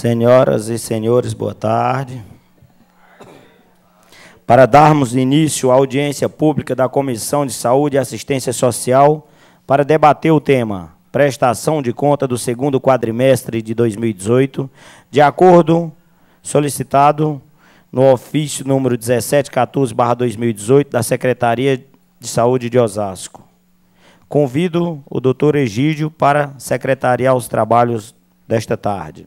Senhoras e senhores, boa tarde. Para darmos início à audiência pública da Comissão de Saúde e Assistência Social, para debater o tema prestação de conta do segundo quadrimestre de 2018, de acordo solicitado no ofício número 1714/2018 da Secretaria de Saúde de Osasco. Convido o doutor Egídio para secretariar os trabalhos desta tarde.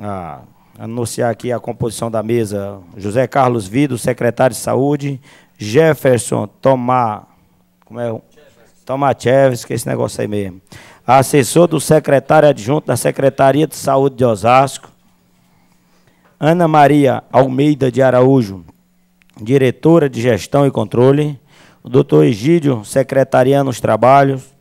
a anunciar aqui a composição da mesa: José Carlos Vido, secretário de Saúde, Jefferson Tomar, como é? Tomacheves, que esse negócio aí mesmo. Assessor do secretário adjunto da Secretaria de Saúde de Osasco, Ana Maria Almeida de Araújo, diretora de Gestão e Controle, o doutor Egídio, secretariano os trabalhos,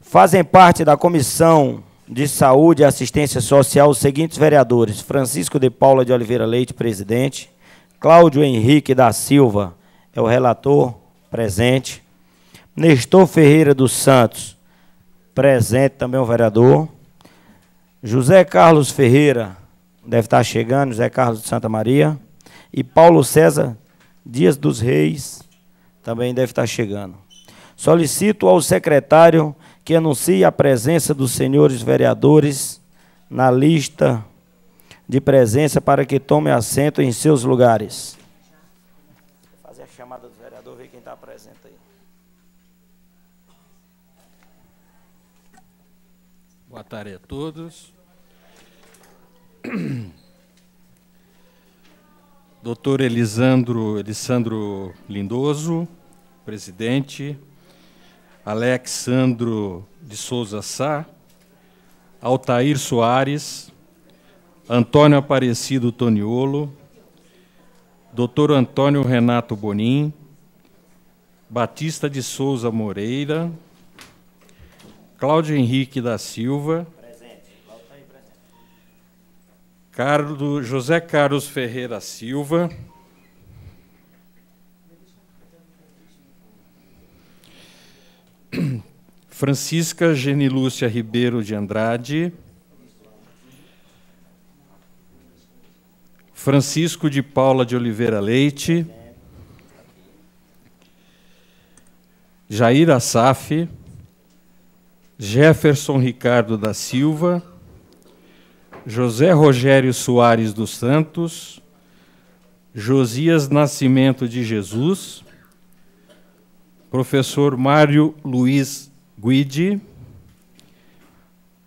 fazem parte da comissão de Saúde e Assistência Social os seguintes vereadores: Francisco de Paula de Oliveira Leite, presidente, Cláudio Henrique da Silva é o relator, presente, Nestor Ferreira dos Santos, presente também o é vereador, José Carlos Ferreira, deve estar chegando, José Carlos de Santa Maria, e Paulo César Dias dos Reis, também deve estar chegando. Solicito ao secretário que anuncie a presença dos senhores vereadores na lista de presença para que tomem assento em seus lugares. Vou fazer a chamada do vereador, ver quem está presente aí. Boa tarde a todos. Doutor Elisandro, Elisandro Lindoso, presidente. Alexandro de Souza Sá, Altair Soares, Antônio Aparecido Toniolo, Dr. Antônio Renato Bonim, Batista de Souza Moreira, Cláudio Henrique da Silva, Carlos, José Carlos Ferreira Silva, Francisca Genilúcia Ribeiro de Andrade. Francisco de Paula de Oliveira Leite. Jair Assaf. Jefferson Ricardo da Silva. José Rogério Soares dos Santos. Josias Nascimento de Jesus professor Mário Luiz Guidi,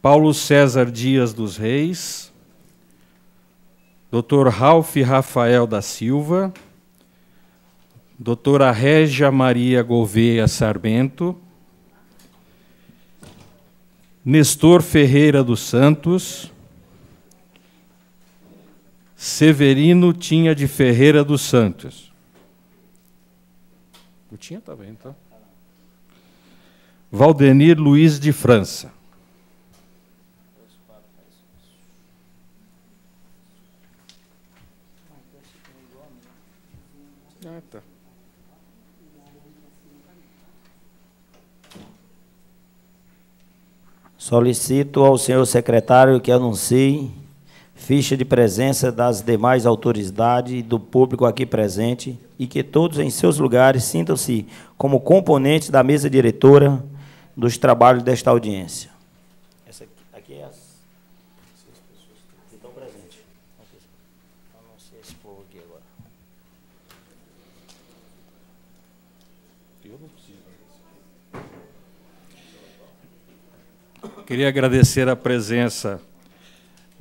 Paulo César Dias dos Reis, Dr. Ralph Rafael da Silva, doutora Régia Maria Gouveia Sarmento, Nestor Ferreira dos Santos, Severino Tinha de Ferreira dos Santos, não tinha? Tá bem, então. Valdenir Luiz de França. Ah, tá. Solicito ao senhor secretário que anuncie ficha de presença das demais autoridades e do público aqui presente e que todos em seus lugares sintam-se como componentes da mesa diretora dos trabalhos desta audiência. aqui, é as pessoas que estão presentes. Então, não Eu não preciso. Queria agradecer a presença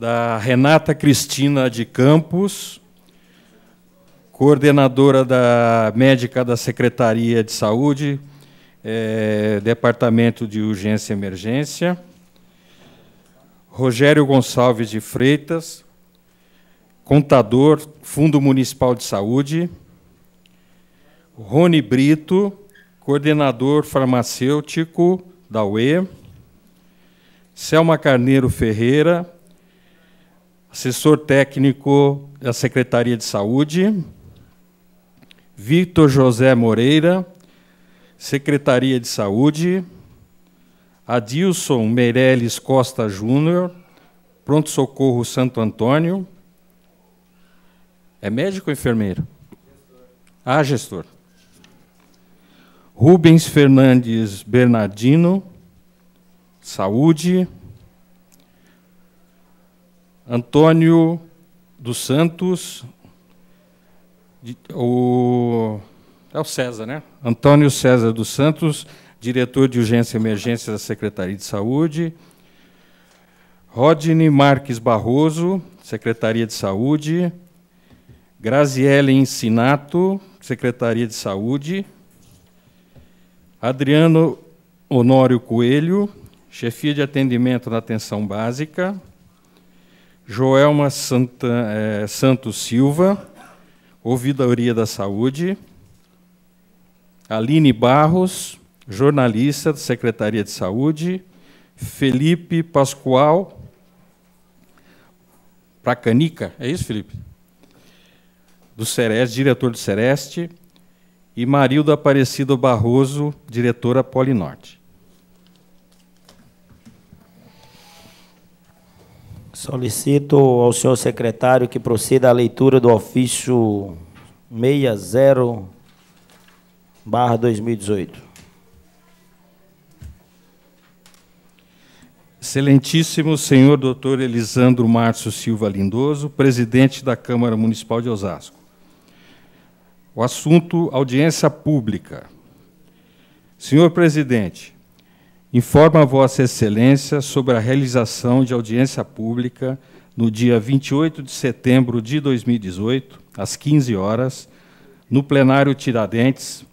da Renata Cristina de Campos, coordenadora da médica da Secretaria de Saúde, é, Departamento de Urgência e Emergência, Rogério Gonçalves de Freitas, contador, Fundo Municipal de Saúde, Rony Brito, coordenador farmacêutico da UE, Selma Carneiro Ferreira, assessor técnico da Secretaria de Saúde, Vitor José Moreira, Secretaria de Saúde, Adilson Meireles Costa Júnior, Pronto Socorro Santo Antônio. É médico ou enfermeiro? Gestor. Ah, gestor. Rubens Fernandes Bernardino, Saúde. Antônio dos Santos, de, o, é o César, né? Antônio César dos Santos, diretor de Urgência e Emergência da Secretaria de Saúde. Rodney Marques Barroso, Secretaria de Saúde. Graziele Ensinato, Secretaria de Saúde. Adriano Honório Coelho, chefia de atendimento na atenção básica. Joelma Santa, é, Santos Silva, Ouvidoria da Saúde, Aline Barros, jornalista da Secretaria de Saúde, Felipe Pascoal, Pracanica, é isso, Felipe? Do Sereste, diretor do Sereste, e Marilda Aparecido Barroso, diretora Polinorte. Solicito ao senhor secretário que proceda à leitura do ofício 60 2018. Excelentíssimo senhor doutor Elisandro Márcio Silva Lindoso, presidente da Câmara Municipal de Osasco. O assunto audiência pública. Senhor presidente, Informa a Vossa Excelência sobre a realização de audiência pública no dia 28 de setembro de 2018, às 15 horas, no plenário Tiradentes,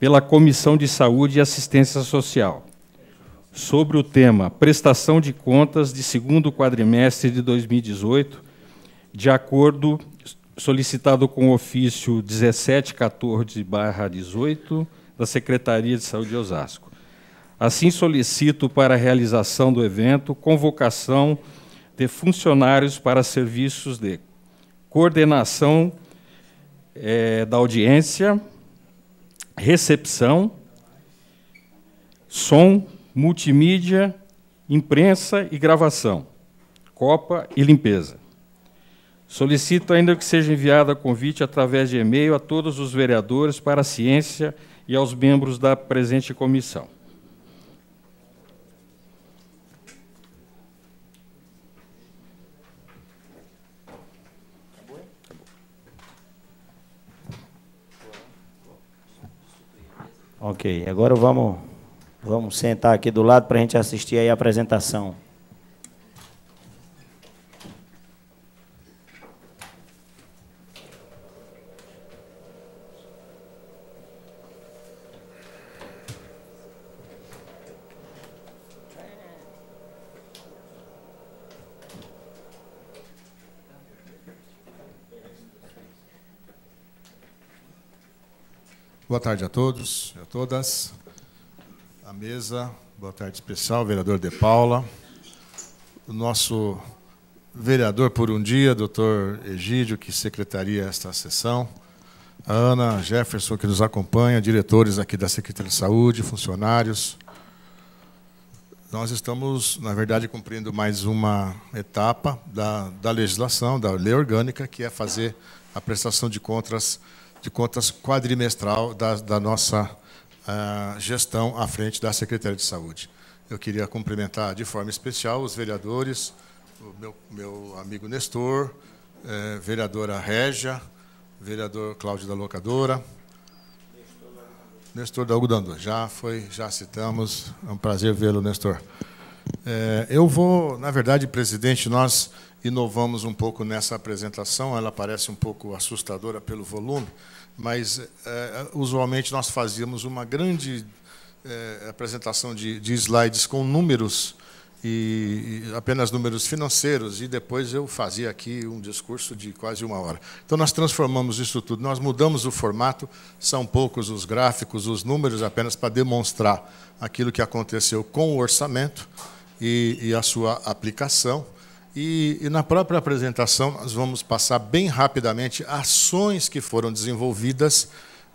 pela Comissão de Saúde e Assistência Social, sobre o tema Prestação de Contas de segundo quadrimestre de 2018, de acordo solicitado com o ofício 1714-18 da Secretaria de Saúde de Osasco. Assim, solicito para a realização do evento convocação de funcionários para serviços de coordenação é, da audiência, recepção, som, multimídia, imprensa e gravação, copa e limpeza. Solicito ainda que seja enviado convite através de e-mail a todos os vereadores para a ciência e aos membros da presente comissão. Ok, agora vamos, vamos sentar aqui do lado para a gente assistir aí a apresentação. Boa tarde a todos e a todas. A mesa, boa tarde especial, vereador De Paula. O nosso vereador por um dia, doutor Egídio, que secretaria esta sessão. A Ana Jefferson, que nos acompanha, diretores aqui da Secretaria de Saúde, funcionários. Nós estamos, na verdade, cumprindo mais uma etapa da, da legislação, da lei orgânica, que é fazer a prestação de contas de contas quadrimestral da, da nossa uh, gestão à frente da Secretaria de Saúde. Eu queria cumprimentar de forma especial os vereadores, o meu, meu amigo Nestor, eh, vereadora Régia, vereador Cláudio da Locadora, Nestor da Algodandor. Já foi, já citamos. É um prazer vê-lo, Nestor. Eh, eu vou, na verdade, presidente, nós inovamos um pouco nessa apresentação. Ela parece um pouco assustadora pelo volume, mas é, usualmente nós fazíamos uma grande é, apresentação de, de, slides com números e, e, apenas números financeiros e depois eu fazia aqui um discurso de quase uma hora. Então nós transformamos isso tudo, nós mudamos o formato. São poucos os gráficos, os números apenas para demonstrar aquilo que aconteceu com o orçamento e, e a sua aplicação e, e, na própria apresentação, nós vamos passar bem rapidamente ações que foram desenvolvidas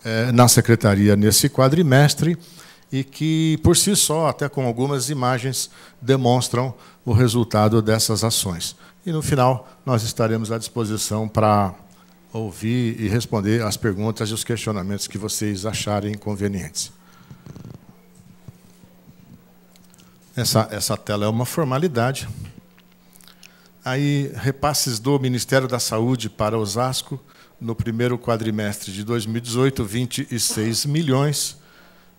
eh, na secretaria nesse quadrimestre e que, por si só, até com algumas imagens, demonstram o resultado dessas ações. E, no final, nós estaremos à disposição para ouvir e responder as perguntas e os questionamentos que vocês acharem convenientes. Essa, essa tela é uma formalidade aí repasses do Ministério da Saúde para Osasco no primeiro quadrimestre de 2018, 26 milhões.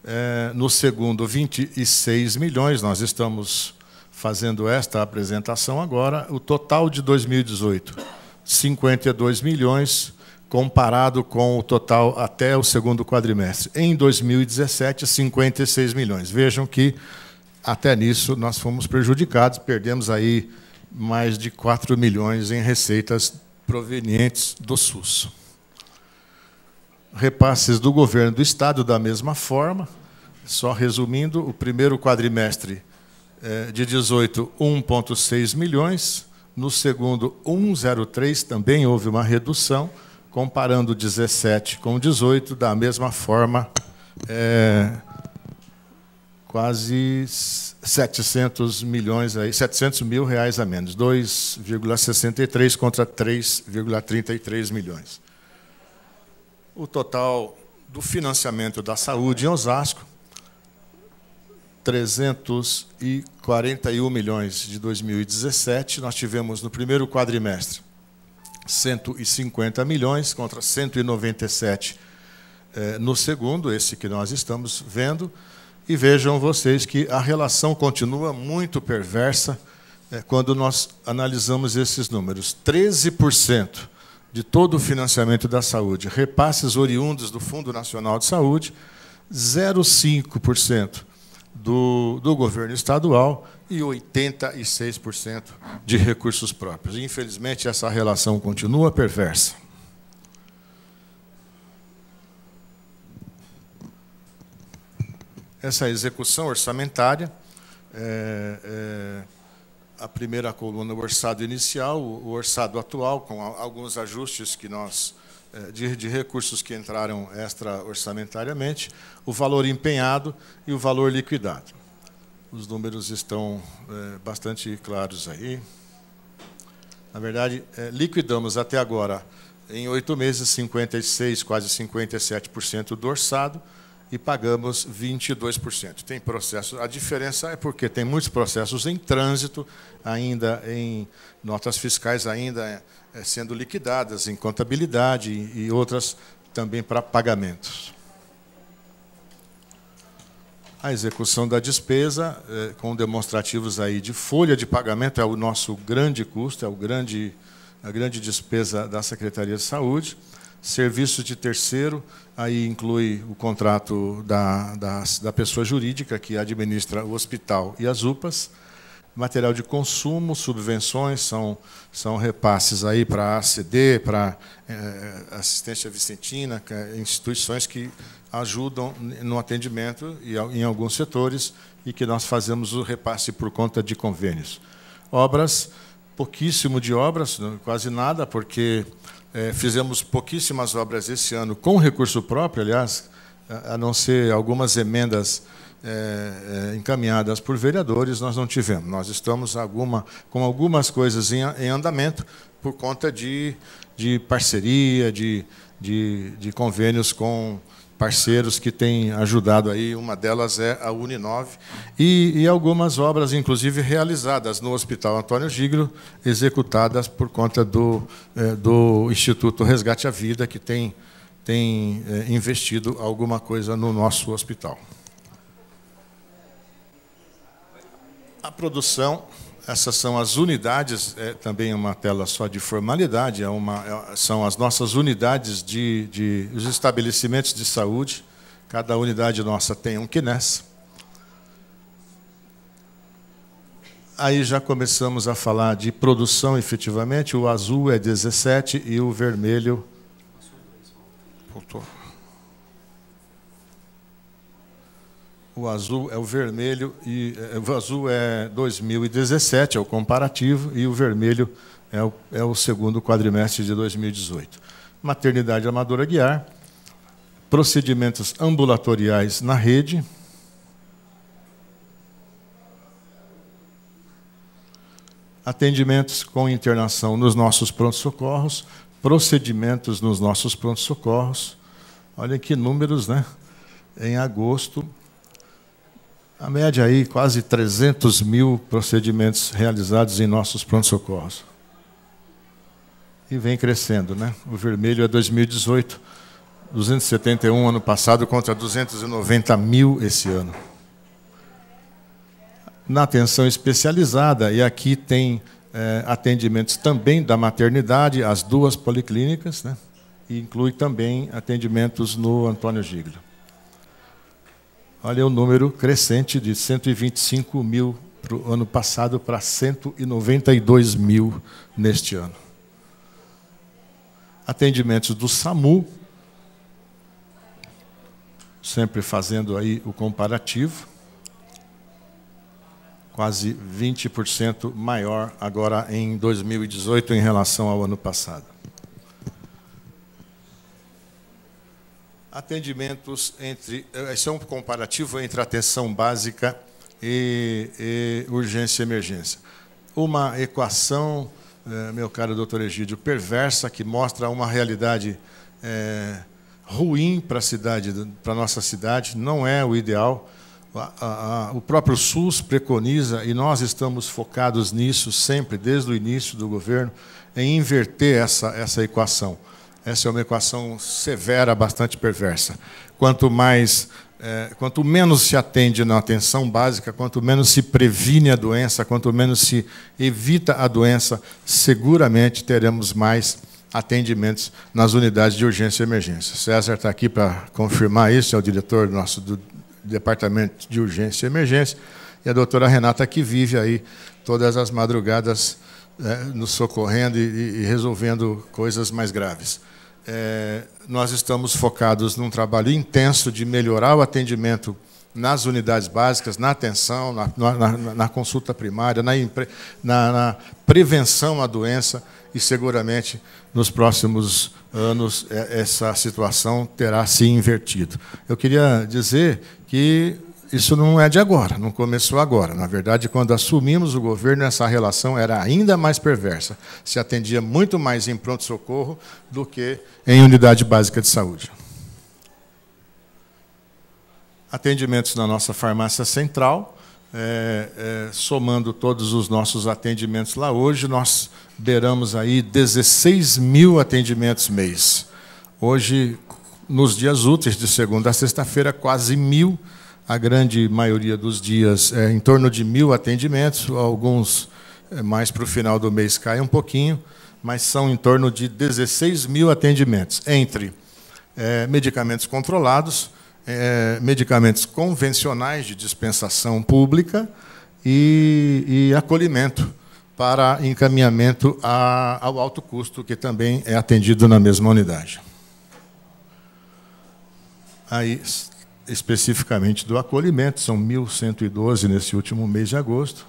É, no segundo, 26 milhões. Nós estamos fazendo esta apresentação agora. O total de 2018, 52 milhões, comparado com o total até o segundo quadrimestre. Em 2017, 56 milhões. Vejam que até nisso nós fomos prejudicados, perdemos aí mais de 4 milhões em receitas provenientes do SUS. Repasses do governo do Estado, da mesma forma, só resumindo, o primeiro quadrimestre eh, de 18, 1,6 milhões, no segundo, 1,03, também houve uma redução, comparando 17 com 18, da mesma forma, é, quase 700 milhões aí, 700 mil reais a menos, 2,63 contra 3,33 milhões. O total do financiamento da saúde em Osasco, 341 milhões de 2017, nós tivemos no primeiro quadrimestre 150 milhões contra 197 eh, no segundo, esse que nós estamos vendo. E vejam vocês que a relação continua muito perversa é, quando nós analisamos esses números. 13% de todo o financiamento da saúde, repasses oriundos do Fundo Nacional de Saúde, 0,5% do, do governo estadual e 86% de recursos próprios. Infelizmente, essa relação continua perversa. Essa execução orçamentária, é, é, a primeira coluna, o orçado inicial, o, orçado atual, com alguns ajustes que nós é, de, de, recursos que entraram extra orçamentariamente, o valor empenhado e o valor liquidado. Os números estão é, bastante claros aí. Na verdade, é, liquidamos até agora, em oito meses, 56, quase 57% do orçado, e pagamos 22%. Tem processo, a diferença é porque tem muitos processos em trânsito, ainda em notas fiscais ainda é, é, sendo liquidadas em contabilidade e outras também para pagamentos. A execução da despesa é, com demonstrativos aí de folha de pagamento é o nosso grande custo, é o grande a grande despesa da Secretaria de Saúde, serviço de terceiro Aí inclui o contrato da, da, da pessoa jurídica que administra o hospital e as UPAs, material de consumo, subvenções, são, são repasses aí para a ACD, para é, assistência vicentina, é instituições que ajudam no atendimento e em alguns setores e que nós fazemos o repasse por conta de convênios. Obras, pouquíssimo de obras, quase nada, porque é, fizemos pouquíssimas obras esse ano com recurso próprio, aliás, a não ser algumas emendas é, é, encaminhadas por vereadores, nós não tivemos. Nós estamos alguma, com algumas coisas em, em andamento por conta de, de parceria, de, de, de convênios com parceiros que têm ajudado aí, uma delas é a Uninove, e, e algumas obras, inclusive, realizadas no Hospital Antônio Gigro, executadas por conta do, eh, do Instituto Resgate à Vida, que tem, tem eh, investido alguma coisa no nosso hospital. A produção essas são as unidades, é também uma tela só de formalidade, é uma, é, são as nossas unidades de, de os estabelecimentos de saúde. Cada unidade nossa tem um quinés. Aí já começamos a falar de produção efetivamente, o azul é 17 e o vermelho. Voltou. o azul é o vermelho, e é, o azul é 2017, é o comparativo, e o vermelho é o, é o segundo quadrimestre de 2018. Maternidade Amadora Guiar, procedimentos ambulatoriais na rede, atendimentos com internação nos nossos prontos-socorros, procedimentos nos nossos prontos-socorros. Olha que números, né? Em agosto, a média aí, quase 300 mil procedimentos realizados em nossos pronto-socorros. E vem crescendo, né? O vermelho é 2018, 271 ano passado contra 290 mil esse ano. Na atenção especializada, e aqui tem é, atendimentos também da maternidade, as duas policlínicas, né? e inclui também atendimentos no Antônio Giglio. Olha o número crescente de 125 mil para o ano passado para 192 mil neste ano. Atendimentos do SAMU, sempre fazendo aí o comparativo, quase 20% maior agora em 2018 em relação ao ano passado. atendimentos entre. Esse eh, é um comparativo entre atenção básica e, e urgência e emergência. Uma equação, eh, meu caro doutor Egídio, perversa, que mostra uma realidade é, ruim para a cidade, para nossa cidade, não é o ideal. O próprio SUS preconiza, e nós estamos focados nisso sempre, desde o início do governo, em inverter essa, essa equação essa é uma equação severa, bastante perversa. Quanto mais, é, quanto menos se atende na atenção básica, quanto menos se previne a doença, quanto menos se evita a doença, seguramente teremos mais atendimentos nas unidades de urgência e emergência. César está aqui para confirmar isso, é o diretor nosso do Departamento de Urgência e Emergência, e a doutora Renata que vive aí todas as madrugadas é, nos socorrendo e, e resolvendo coisas mais graves é, nós estamos focados num trabalho intenso de melhorar o atendimento nas unidades básicas, na atenção, na, na, na consulta primária, na, na, prevenção à doença, e seguramente nos próximos anos é, essa situação terá se invertido. Eu queria dizer que isso não é de agora, não começou agora. Na verdade, quando assumimos o governo, essa relação era ainda mais perversa. Se atendia muito mais em pronto-socorro do que em unidade básica de saúde. Atendimentos na nossa farmácia central, é, é, somando todos os nossos atendimentos lá hoje, nós beiramos aí 16 mil atendimentos mês. Hoje, nos dias úteis, de segunda a sexta-feira, quase mil atendimentos a grande maioria dos dias é em torno de mil atendimentos, alguns é, mais para o final do mês cai um pouquinho, mas são em torno de 16 mil atendimentos, entre é, medicamentos controlados, é, medicamentos convencionais de dispensação pública e, e acolhimento para encaminhamento a, ao alto custo, que também é atendido na mesma unidade. Aí especificamente do acolhimento, são 1.112 nesse último mês de agosto,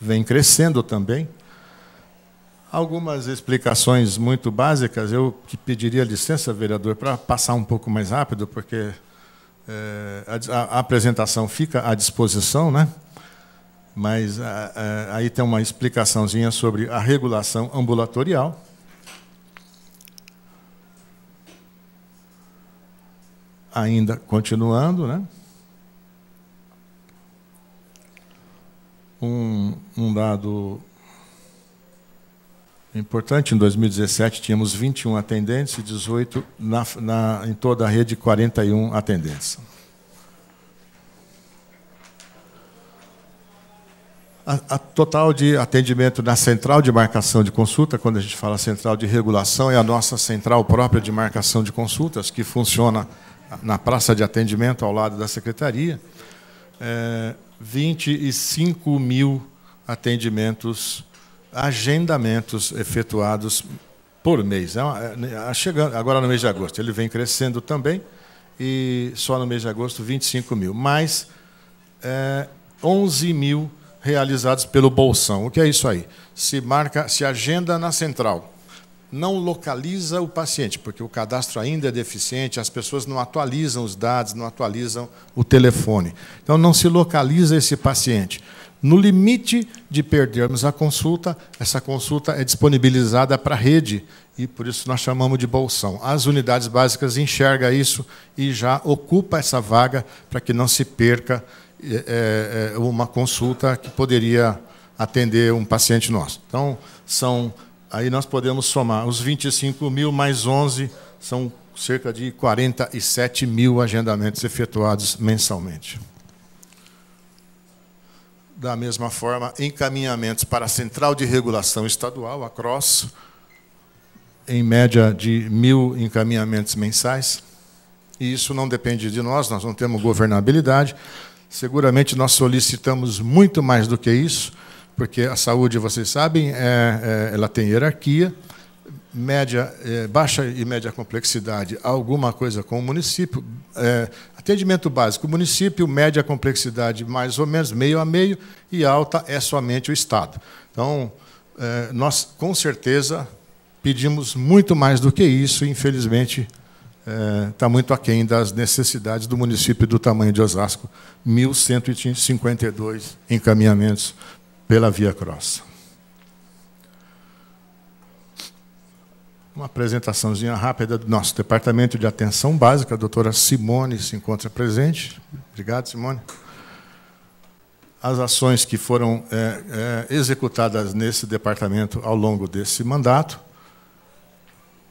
vem crescendo também. Algumas explicações muito básicas, eu que pediria licença, vereador, para passar um pouco mais rápido, porque é, a, a, apresentação fica à disposição, né? mas a, eh, a, eh, aí tem uma explicaçãozinha sobre a regulação ambulatorial, ainda continuando, né? Um, um dado importante, em 2017 tínhamos 21 atendentes e 18 na, na, em toda a rede, 41 atendentes. A, a, total de atendimento na central de marcação de consulta, quando a gente fala central de regulação, é a nossa central própria de marcação de consultas, que funciona na praça de atendimento ao lado da secretaria, é, 25 mil atendimentos, agendamentos efetuados por mês. É uma, é, é, chegando, agora no mês de agosto, ele vem crescendo também, e só no mês de agosto 25 mil, mais é, 11 mil realizados pelo Bolsão. O que é isso aí? Se marca, se agenda na central não localiza o paciente, porque o cadastro ainda é deficiente, as pessoas não atualizam os dados, não atualizam o telefone. Então, não se localiza esse paciente. No limite de perdermos a consulta, essa consulta é disponibilizada para a rede e por isso nós chamamos de bolsão. As unidades básicas enxerga isso e já ocupa essa vaga para que não se perca é, é, uma consulta que poderia atender um paciente nosso. Então, são Aí nós podemos somar os 25 mil mais 11, são cerca de 47 mil agendamentos efetuados mensalmente. Da mesma forma, encaminhamentos para a Central de Regulação Estadual, a CROSS, em média de mil encaminhamentos mensais. E isso não depende de nós, nós não temos governabilidade. Seguramente nós solicitamos muito mais do que isso, porque a saúde, vocês sabem, é, é, ela tem hierarquia, média, é, baixa e média complexidade, alguma coisa com o município, é, atendimento básico, município, média complexidade mais ou menos, meio a meio, e alta é somente o Estado. Então, é, nós, com certeza, pedimos muito mais do que isso, e, infelizmente, está é, muito aquém das necessidades do município do tamanho de Osasco, 1.152 encaminhamentos pela Via Cross. Uma apresentaçãozinha rápida do nosso Departamento de Atenção Básica. A doutora Simone se encontra presente. Obrigado, Simone. As ações que foram é, é, executadas nesse departamento ao longo desse mandato.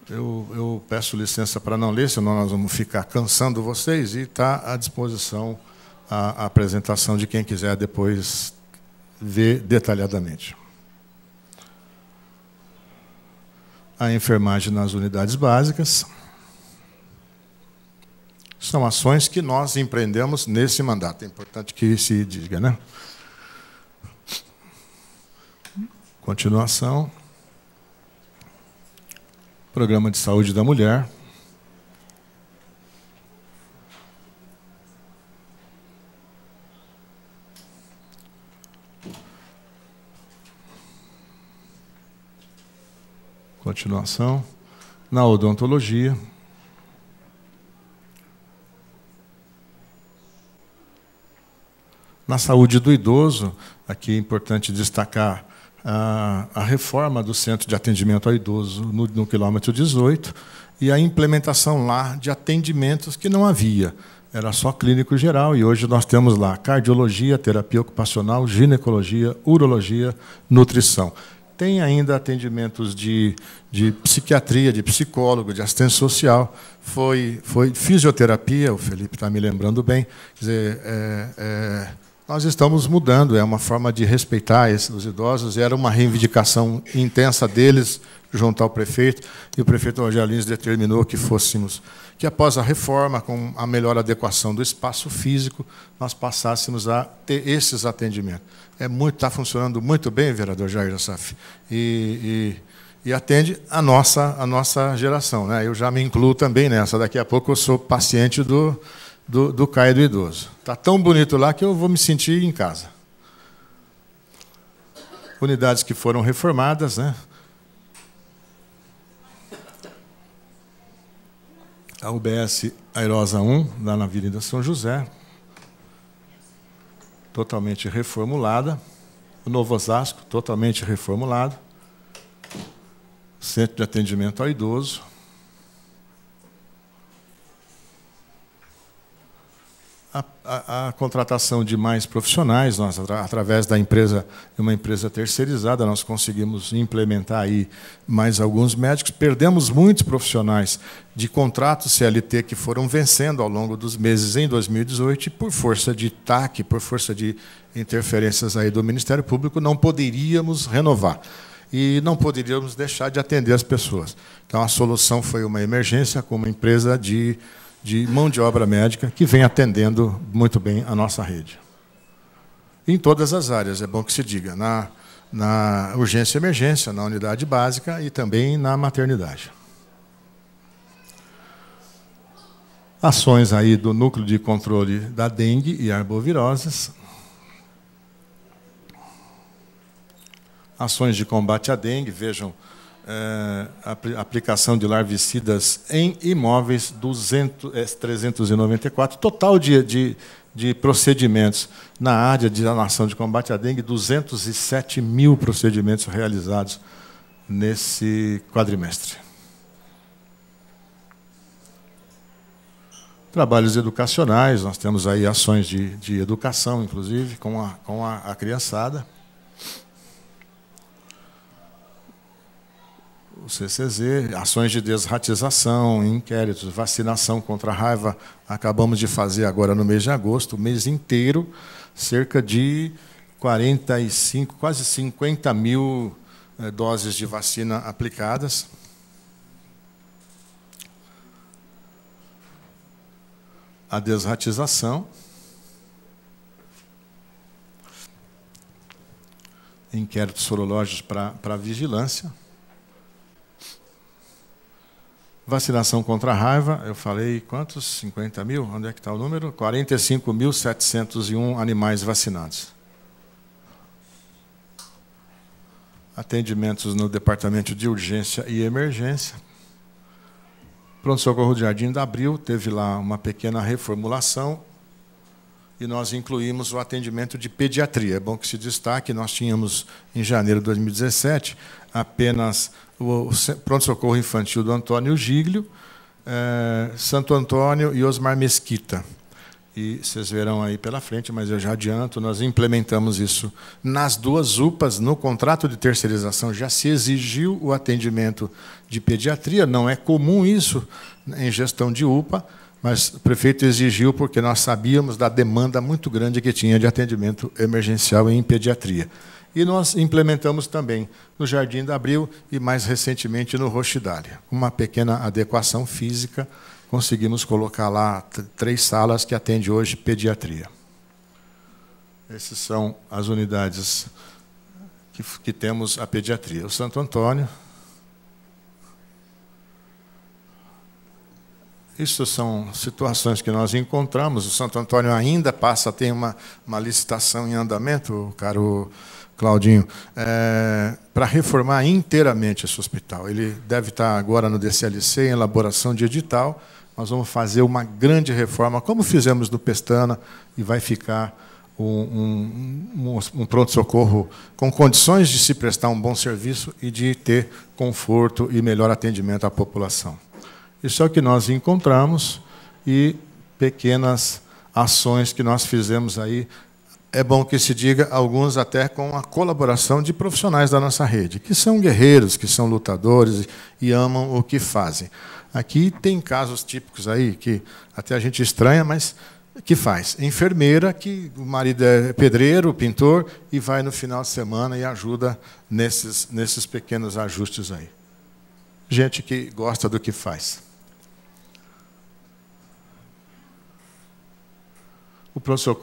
Eu, eu peço licença para não ler, senão nós vamos ficar cansando vocês, e está à disposição a, a apresentação de quem quiser depois ver detalhadamente. A enfermagem nas unidades básicas são ações que nós empreendemos nesse mandato. É importante que se diga, né? Continuação. Programa de Saúde da Mulher. Continuação. Na odontologia, Na saúde do idoso, aqui é importante destacar a, a reforma do Centro de Atendimento ao Idoso no, no, quilômetro 18 e a implementação lá de atendimentos que não havia. Era só clínico geral e hoje nós temos lá cardiologia, terapia ocupacional, ginecologia, urologia, nutrição tem ainda atendimentos de, de psiquiatria, de psicólogo, de assistência social, foi, foi fisioterapia, o Felipe está me lembrando bem. Quer dizer, é, é, nós estamos mudando, é uma forma de respeitar esses, os idosos, era uma reivindicação intensa deles junto ao prefeito, e o prefeito Rogério Lins determinou que fôssemos que após a reforma, com a melhor adequação do espaço físico, nós passássemos a ter esses atendimentos. É muito, está funcionando muito bem, vereador Jair Assaf, e, e, e, atende a nossa, a nossa geração. Né? Eu já me incluo também nessa, daqui a pouco eu sou paciente do, do, do Caio do Idoso. Está tão bonito lá que eu vou me sentir em casa. Unidades que foram reformadas, né? a UBS Airosa 1, lá na Avenida São José, totalmente reformulada. O Novo Osasco, totalmente reformulado. Centro de Atendimento ao Idoso, a, a, a, contratação de mais profissionais, nós através da empresa, uma empresa terceirizada, nós conseguimos implementar aí mais alguns médicos. Perdemos muitos profissionais de contratos CLT que foram vencendo ao longo dos meses em 2018 e por força de TAC, por força de interferências aí do Ministério Público, não poderíamos renovar e não poderíamos deixar de atender as pessoas. Então a solução foi uma emergência com uma empresa de de mão de obra médica que vem atendendo muito bem a nossa rede. Em todas as áreas, é bom que se diga, na, na urgência e emergência, na unidade básica e também na maternidade. Ações aí do núcleo de controle da dengue e arboviroses. Ações de combate à dengue, vejam, eh, aplicação de larvicidas em imóveis, 200, é, 394. Total de, de, de, procedimentos na área de ação de combate à dengue, 207 mil procedimentos realizados nesse quadrimestre. Trabalhos educacionais, nós temos aí ações de, de educação, inclusive, com a, com a, a criançada. o CCZ, ações de desratização, inquéritos, vacinação contra a raiva. Acabamos de fazer agora no mês de agosto, o mês inteiro, cerca de 45, quase 50 mil eh, doses de vacina aplicadas. A desratização. Inquéritos sorológicos para vigilância. Vacinação contra a raiva, eu falei quantos? 50 mil? Onde é que está o número? 45.701 animais vacinados. Atendimentos no Departamento de Urgência e Emergência. Pronto-socorro do Jardim da Abril teve lá uma pequena reformulação e nós incluímos o atendimento de pediatria. É bom que se destaque, nós tínhamos, em janeiro de 2017, apenas o pronto-socorro infantil do Antônio Giglio, é, Santo Antônio e Osmar Mesquita. E vocês verão aí pela frente, mas eu já adianto, nós implementamos isso nas duas UPAs, no contrato de terceirização já se exigiu o atendimento de pediatria, não é comum isso em gestão de UPA, mas o prefeito exigiu porque nós sabíamos da demanda muito grande que tinha de atendimento emergencial em pediatria. E nós implementamos também no Jardim da Abril e, mais recentemente, no Rochidália. Uma pequena adequação física, conseguimos colocar lá três salas que atende hoje pediatria. Essas são as unidades que, que temos a pediatria. O Santo Antônio. Isso são situações que nós encontramos. O Santo Antônio ainda passa, tem uma, uma licitação em andamento, caro Claudinho, é, para reformar inteiramente esse hospital. Ele deve estar tá agora no DCLC, em elaboração de edital. Nós vamos fazer uma grande reforma, como fizemos no Pestana, e vai ficar um, um, um pronto-socorro com condições de se prestar um bom serviço e de ter conforto e melhor atendimento à população. Isso é o que nós encontramos e pequenas ações que nós fizemos aí é bom que se diga, alguns até com a colaboração de profissionais da nossa rede, que são guerreiros, que são lutadores e amam o que fazem. Aqui tem casos típicos aí que até a gente estranha, mas que faz? Enfermeira, que o marido é pedreiro, pintor, e vai no final de semana e ajuda nesses, nesses pequenos ajustes aí. Gente que gosta do que faz. O professor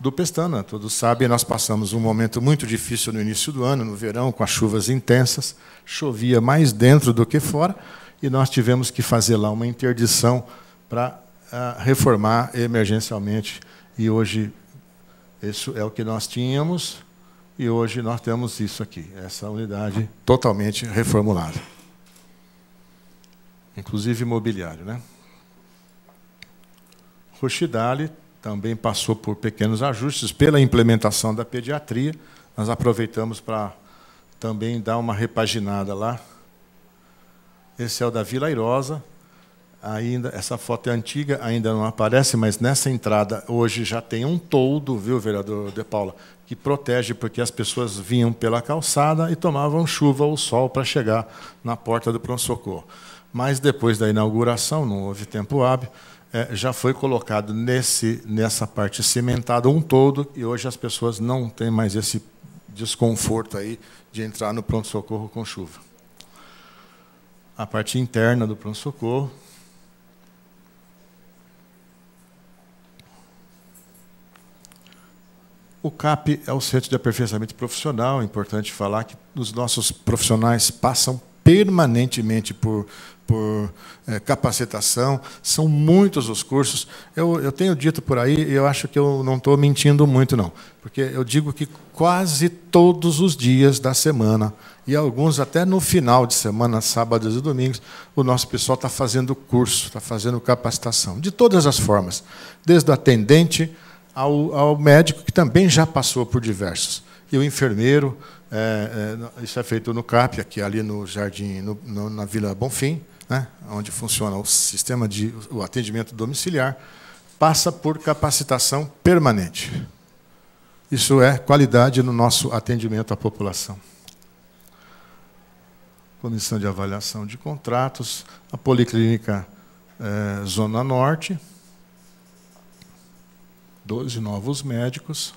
do Pestana. Todos sabem, nós passamos um momento muito difícil no início do ano, no verão, com as chuvas intensas, chovia mais dentro do que fora, e nós tivemos que fazer lá uma interdição para ah, reformar emergencialmente. E hoje, isso é o que nós tínhamos, e hoje nós temos isso aqui, essa unidade totalmente reformulada. Inclusive imobiliário, né? Rochidale também passou por pequenos ajustes pela implementação da pediatria. Nós aproveitamos para também dar uma repaginada lá. Esse é o da Vila Irosa. Ainda, essa foto é antiga, ainda não aparece, mas nessa entrada hoje já tem um toldo, viu, vereador De Paula, que protege, porque as pessoas vinham pela calçada e tomavam chuva ou sol para chegar na porta do pronto-socorro. Mas depois da inauguração, não houve tempo hábil, é, já foi colocado nesse, nessa parte cimentada um todo, e hoje as pessoas não têm mais esse desconforto aí de entrar no pronto-socorro com chuva. A parte interna do pronto-socorro. O CAP é o Centro de Aperfeiçoamento Profissional, é importante falar que os nossos profissionais passam permanentemente por por é, capacitação. São muitos os cursos. Eu, eu tenho dito por aí, e eu acho que eu não estou mentindo muito, não. Porque eu digo que quase todos os dias da semana, e alguns até no final de semana, sábados e domingos, o nosso pessoal está fazendo curso, está fazendo capacitação, de todas as formas, desde o atendente ao, ao médico, que também já passou por diversos, e o enfermeiro. É, é, isso é feito no CAP, aqui ali no Jardim, no, no, na Vila Bonfim né, onde funciona o sistema de o atendimento domiciliar, passa por capacitação permanente. Isso é qualidade no nosso atendimento à população. Comissão de avaliação de contratos, a Policlínica eh, Zona Norte, 12 novos médicos.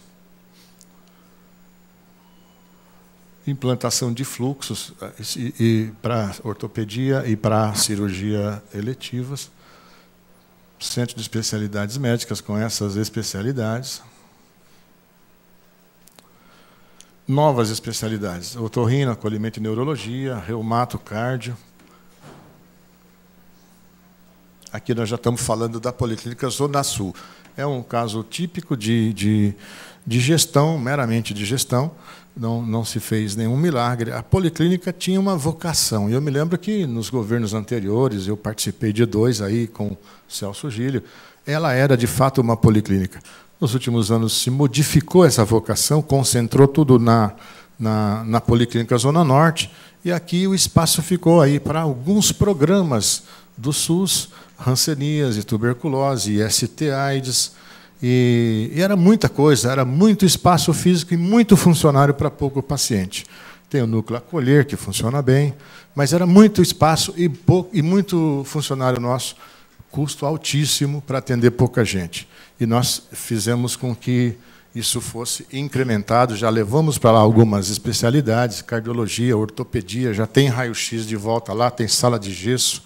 implantação de fluxos eh, e, e para ortopedia e para cirurgia eletivas, centro de especialidades médicas com essas especialidades, novas especialidades, otorrino, acolhimento e neurologia, reumato, cardio. Aqui nós já estamos falando da Policlínica Zona Sul. É um caso típico de, de, de gestão, meramente de gestão, não, não se fez nenhum milagre. A policlínica tinha uma vocação. E eu me lembro que nos governos anteriores, eu participei de dois aí com Celso Gílio, ela era de fato uma policlínica. Nos últimos anos se modificou essa vocação, concentrou tudo na, na, na Policlínica Zona Norte, e aqui o espaço ficou aí para alguns programas do SUS, rancenias e tuberculose, IST-AIDS, e, e, era muita coisa, era muito espaço físico e muito funcionário para pouco paciente. Tem o núcleo acolher, que funciona bem, mas era muito espaço e, pouco, e muito funcionário nosso, custo altíssimo para atender pouca gente. E nós fizemos com que isso fosse incrementado, já levamos para lá algumas especialidades, cardiologia, ortopedia, já tem raio-x de volta lá, tem sala de gesso,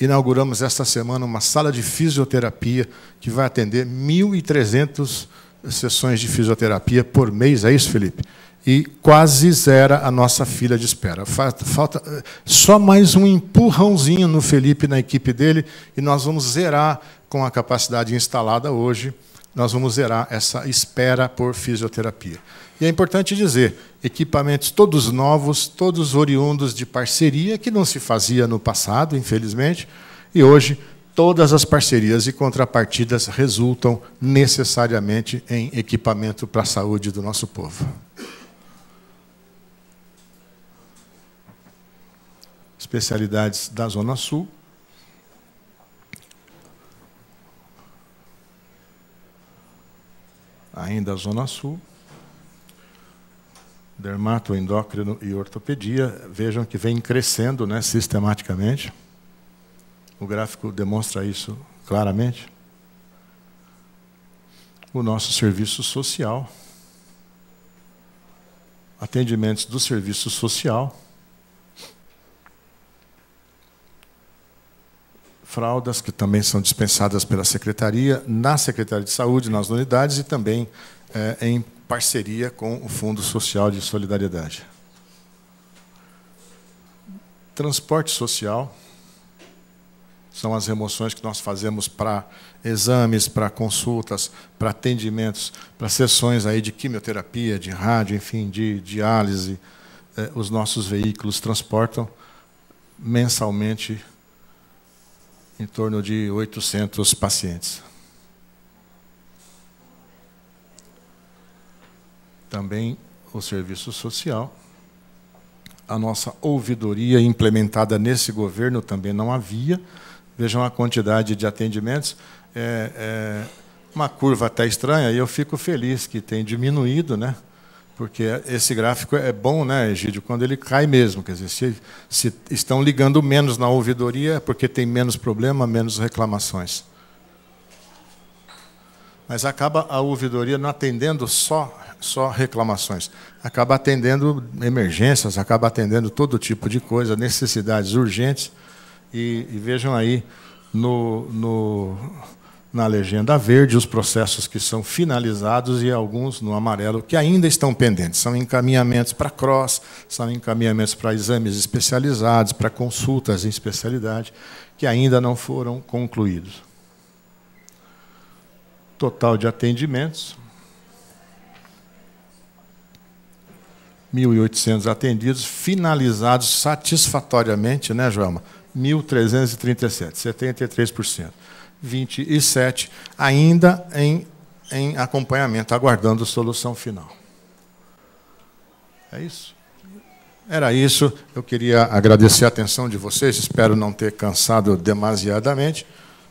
inauguramos esta semana uma sala de fisioterapia que vai atender 1.300 sessões de fisioterapia por mês, é isso, Felipe? E quase zera a nossa fila de espera. Falta, falta eh, só mais um empurrãozinho no Felipe, na equipe dele, e nós vamos zerar com a capacidade instalada hoje, nós vamos zerar essa espera por fisioterapia. E é importante dizer, equipamentos todos novos, todos oriundos de parceria, que não se fazia no passado, infelizmente, e hoje todas as parcerias e contrapartidas resultam necessariamente em equipamento para a saúde do nosso povo. Especialidades da Zona Sul. Ainda a Zona Sul endócrino e ortopedia, vejam que vem crescendo né, sistematicamente. O gráfico demonstra isso claramente. O nosso serviço social, atendimentos do serviço social, fraldas que também são dispensadas pela secretaria, na Secretaria de Saúde, nas unidades e também é, em parceria com o Fundo Social de Solidariedade. Transporte social são as remoções que nós fazemos para exames, para consultas, para atendimentos, para sessões aí de quimioterapia, de rádio, enfim, de diálise. É, os nossos veículos transportam mensalmente em torno de 800 pacientes. também o serviço social. A nossa ouvidoria implementada nesse governo também não havia. Vejam a quantidade de atendimentos. É, é uma curva até estranha, e eu fico feliz que tem diminuído, né? porque esse gráfico é bom, né, Egídio, quando ele cai mesmo. Quer dizer, se, se estão ligando menos na ouvidoria, é porque tem menos problema, menos reclamações mas acaba a ouvidoria não atendendo só, só reclamações, acaba atendendo emergências, acaba atendendo todo tipo de coisa, necessidades urgentes. E, e vejam aí no, no, na legenda verde os processos que são finalizados e alguns no amarelo que ainda estão pendentes. São encaminhamentos para cross, são encaminhamentos para exames especializados, para consultas em especialidade, que ainda não foram concluídos. Total de atendimentos. 1.800 atendidos, finalizados satisfatoriamente, né, Joelma? 1.337, 73%. 27 ainda em, em acompanhamento, aguardando solução final. É isso. Era isso. Eu queria agradecer a atenção de vocês. Espero não ter cansado demasiadamente.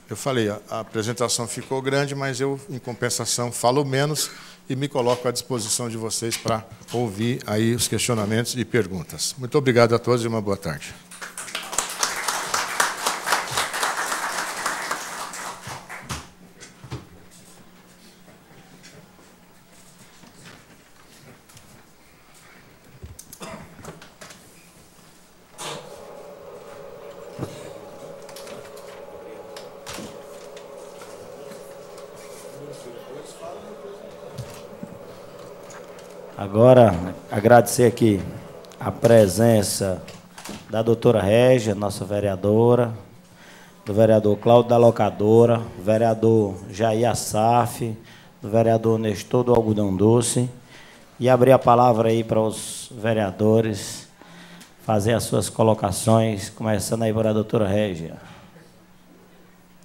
Eu falei, a apresentação ficou grande, mas eu, em compensação, falo menos e me coloco à disposição de vocês para ouvir aí os questionamentos e perguntas. Muito obrigado a todos e uma boa tarde. Agora, agradecer aqui a presença da doutora Régia, nossa vereadora, do vereador Cláudio da Locadora, vereador Jair Assaf, do vereador Nestor do Algodão Doce, e abrir a palavra aí para os vereadores fazer as suas colocações, começando aí para a doutora Régia.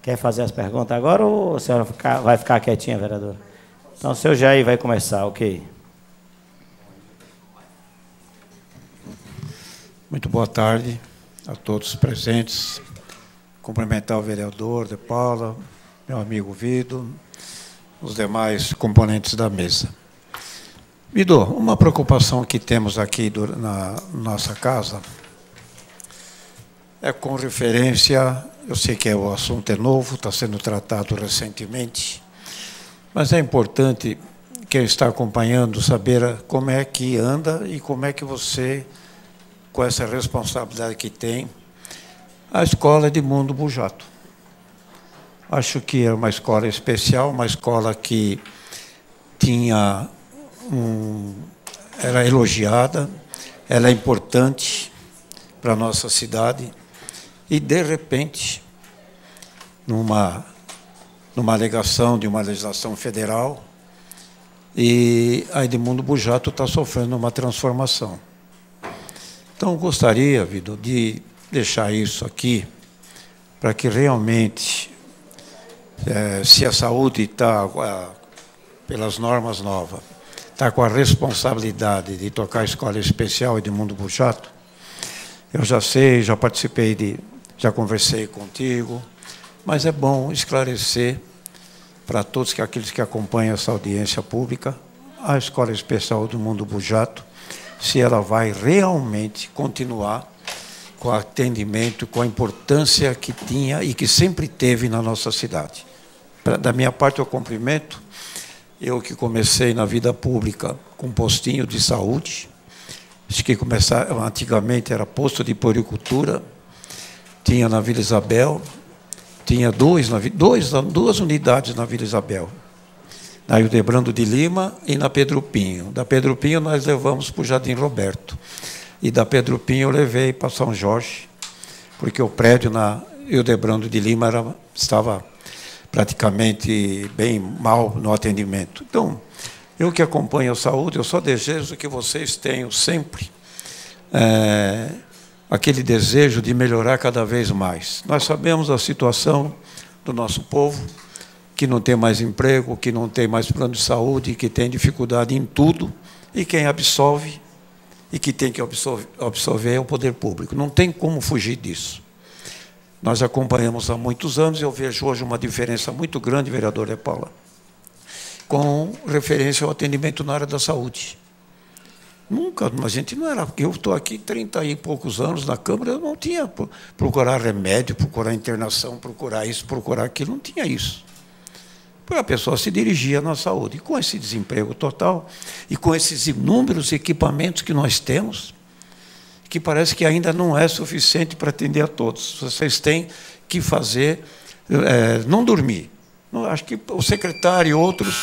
Quer fazer as perguntas agora ou a senhora vai ficar quietinha, vereadora? Então, o senhor Jair vai começar, ok. Muito boa tarde a todos presentes. Cumprimentar o vereador De Paula, meu amigo Vido, os demais componentes da mesa. Vido, uma preocupação que temos aqui na nossa casa é com referência, eu sei que é o assunto é novo, está sendo tratado recentemente, mas é importante quem está acompanhando saber como é que anda e como é que você com essa responsabilidade que tem, a escola de Mundo Bujato. Acho que era uma escola especial, uma escola que tinha um, era elogiada, ela é importante para a nossa cidade e de repente, numa numa alegação de uma legislação federal, e a Edmundo Bujato está sofrendo uma transformação. Então, gostaria, Vido, de deixar isso aqui, para que realmente, é, se a saúde está, ah, pelas normas novas, está com a responsabilidade de tocar a escola especial Edmundo bujato. eu já sei, já participei de, já conversei contigo, mas é bom esclarecer para todos que, aqueles que acompanham essa audiência pública, a Escola Especial do Mundo Bujato se ela vai realmente continuar com o atendimento, com a importância que tinha e que sempre teve na nossa cidade. Pra, da minha parte, eu cumprimento. Eu que comecei na vida pública com postinho de saúde, acho que começar, antigamente era posto de poricultura, tinha na Vila Isabel, tinha dois, na, dois, duas unidades na Vila Isabel, na Ildebrando de Lima e na Pedro Pinho. Da Pedro Pinho nós levamos para o Jardim Roberto. E da Pedro Pinho eu levei para São Jorge, porque o prédio na Ildebrando de Lima era, estava praticamente bem mal no atendimento. Então, eu que acompanho a saúde, eu só desejo que vocês tenham sempre é, aquele desejo de melhorar cada vez mais. Nós sabemos a situação do nosso povo, que não tem mais emprego, que não tem mais plano de saúde, que tem dificuldade em tudo, e quem absolve e que tem que absorver, absorver é o poder público. Não tem como fugir disso. Nós acompanhamos há muitos anos e eu vejo hoje uma diferença muito grande, vereador De Paula, com referência ao atendimento na área da saúde. Nunca, a gente não era. Eu estou aqui 30 e poucos anos na Câmara, eu não tinha procurar remédio, procurar internação, procurar isso, procurar aquilo, não tinha isso para a pessoa se dirigir à nossa saúde. E com esse desemprego total, e com esses inúmeros equipamentos que nós temos, que parece que ainda não é suficiente para atender a todos. Vocês têm que fazer, é, não dormir. Não, acho que o secretário e outros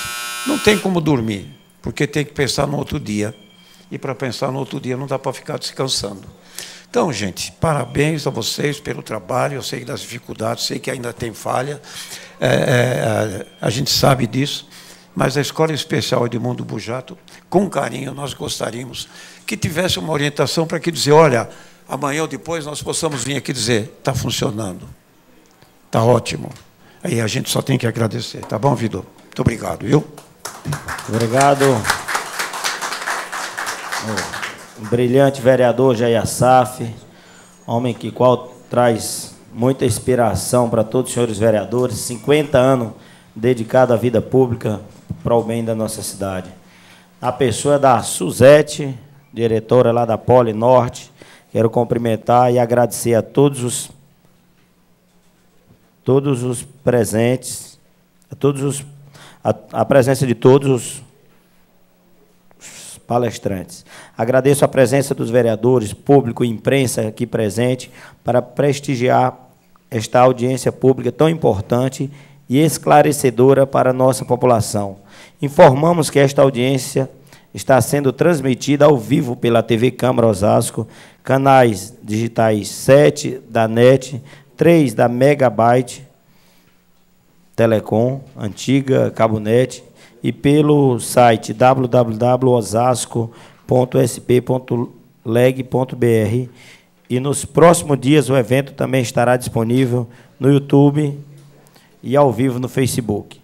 não tem como dormir, porque tem que pensar no outro dia. E para pensar no outro dia não dá para ficar descansando. Então, gente, parabéns a vocês pelo trabalho. Eu sei das dificuldades, sei que ainda tem falha, é, é, é, a gente sabe disso, mas a Escola Especial Edmundo Bujato, com carinho, nós gostaríamos que tivesse uma orientação para que dizer, olha, amanhã ou depois nós possamos vir aqui dizer, está funcionando, está ótimo. Aí a gente só tem que agradecer, tá bom, Vitor? Muito obrigado, viu? Obrigado. brilhante vereador Jair Assaf, homem que qual traz muita inspiração para todos os senhores vereadores, 50 anos dedicado à vida pública para o bem da nossa cidade. A pessoa é da Suzete, diretora lá da Poli Norte. Quero cumprimentar e agradecer a todos os todos os presentes, a todos os a, a presença de todos os palestrantes. Agradeço a presença dos vereadores, público e imprensa aqui presente para prestigiar esta audiência pública tão importante e esclarecedora para a nossa população. Informamos que esta audiência está sendo transmitida ao vivo pela TV Câmara Osasco, canais digitais 7 da NET, 3 da Megabyte Telecom, antiga Cabonete, e pelo site www.osasco.sp.leg.br. E nos próximos dias o evento também estará disponível no YouTube e ao vivo no Facebook.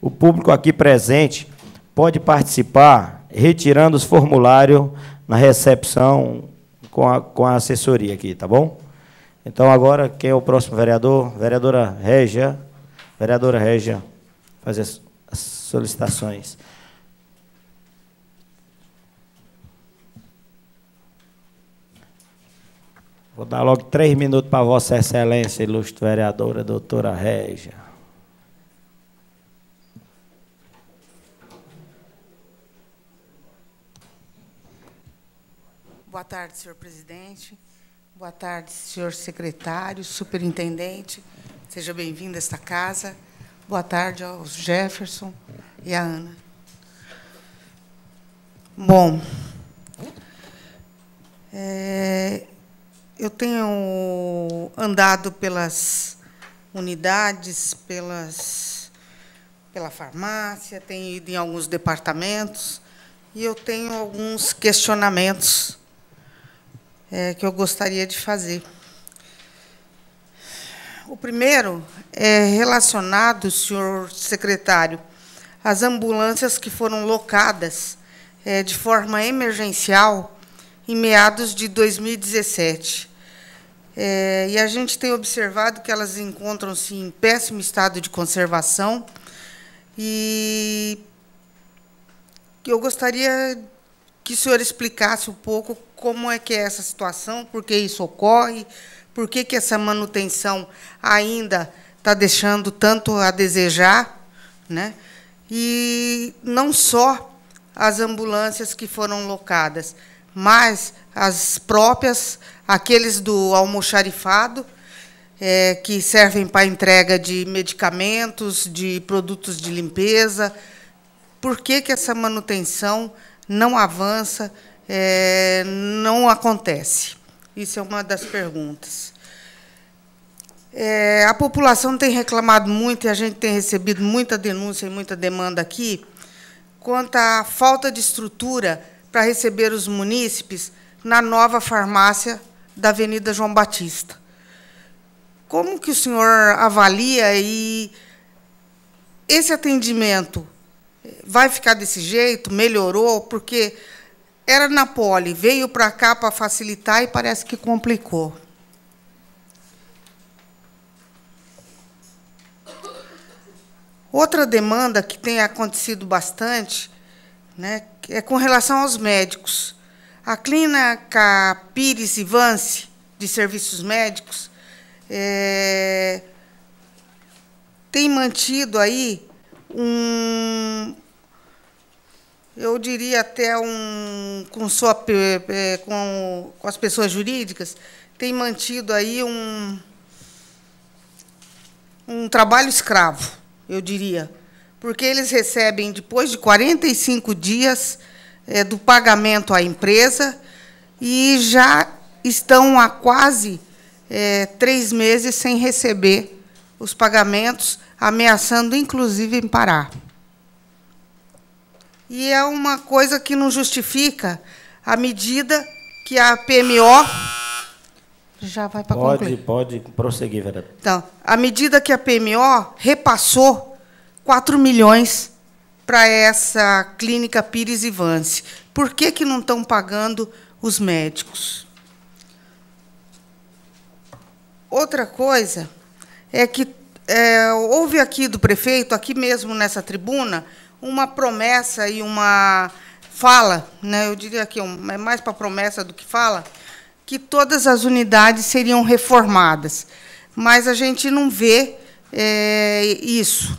O público aqui presente pode participar retirando os formulários na recepção com a, com a assessoria aqui, tá bom? Então agora quem é o próximo vereador? Vereadora Régia. Vereadora Régia. Fazer as solicitações. Vou dar logo três minutos para Vossa Excelência, ilustre vereadora, doutora Régia. Boa tarde, senhor presidente. Boa tarde, senhor secretário, superintendente. Seja bem-vindo a esta casa. Boa tarde aos Jefferson e à Ana. Bom, é, eu tenho andado pelas unidades, pelas, pela farmácia, tenho ido em alguns departamentos e eu tenho alguns questionamentos é, que eu gostaria de fazer. O primeiro é relacionado, senhor secretário, às ambulâncias que foram locadas é, de forma emergencial em meados de 2017. É, e a gente tem observado que elas encontram-se em péssimo estado de conservação. E eu gostaria que o senhor explicasse um pouco como é que é essa situação, por que isso ocorre, por que, que essa manutenção ainda está deixando tanto a desejar? Né? E não só as ambulâncias que foram locadas, mas as próprias, aqueles do almoxarifado, é, que servem para entrega de medicamentos, de produtos de limpeza. Por que, que essa manutenção não avança, é, não acontece? Isso é uma das perguntas. É, a população tem reclamado muito e a gente tem recebido muita denúncia e muita demanda aqui quanto à falta de estrutura para receber os munícipes na nova farmácia da Avenida João Batista. Como que o senhor avalia e esse atendimento vai ficar desse jeito? Melhorou? Porque era na Poli, veio para cá para facilitar e parece que complicou. Outra demanda que tem acontecido bastante né, é com relação aos médicos. A clínica Pires e Vance, de serviços médicos, é, tem mantido aí um, eu diria até um, com, sua, com, com as pessoas jurídicas, tem mantido aí um, um trabalho escravo, eu diria. Porque eles recebem, depois de 45 dias é, do pagamento à empresa, e já estão há quase é, três meses sem receber os pagamentos, ameaçando inclusive em parar. E é uma coisa que não justifica à medida que a PMO. Já vai para pode, concluir. Pode prosseguir, vereador. Então, à medida que a PMO repassou 4 milhões para essa clínica Pires e Vance, por que, que não estão pagando os médicos? Outra coisa é que é, houve aqui do prefeito, aqui mesmo nessa tribuna, uma promessa e uma fala, né? eu diria que é, é mais para promessa do que fala, que todas as unidades seriam reformadas. Mas a gente não vê é, isso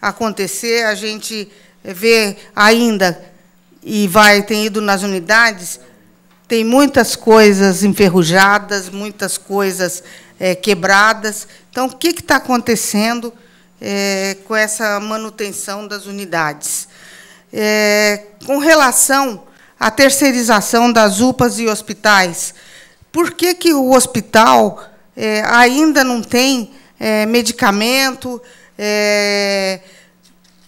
acontecer, a gente vê ainda, e vai, tem ido nas unidades, tem muitas coisas enferrujadas, muitas coisas é, quebradas. Então, o que está acontecendo? é, com essa manutenção das unidades. É, com relação à terceirização das UPAs e hospitais, por que, que o hospital é, ainda não tem é, medicamento? É,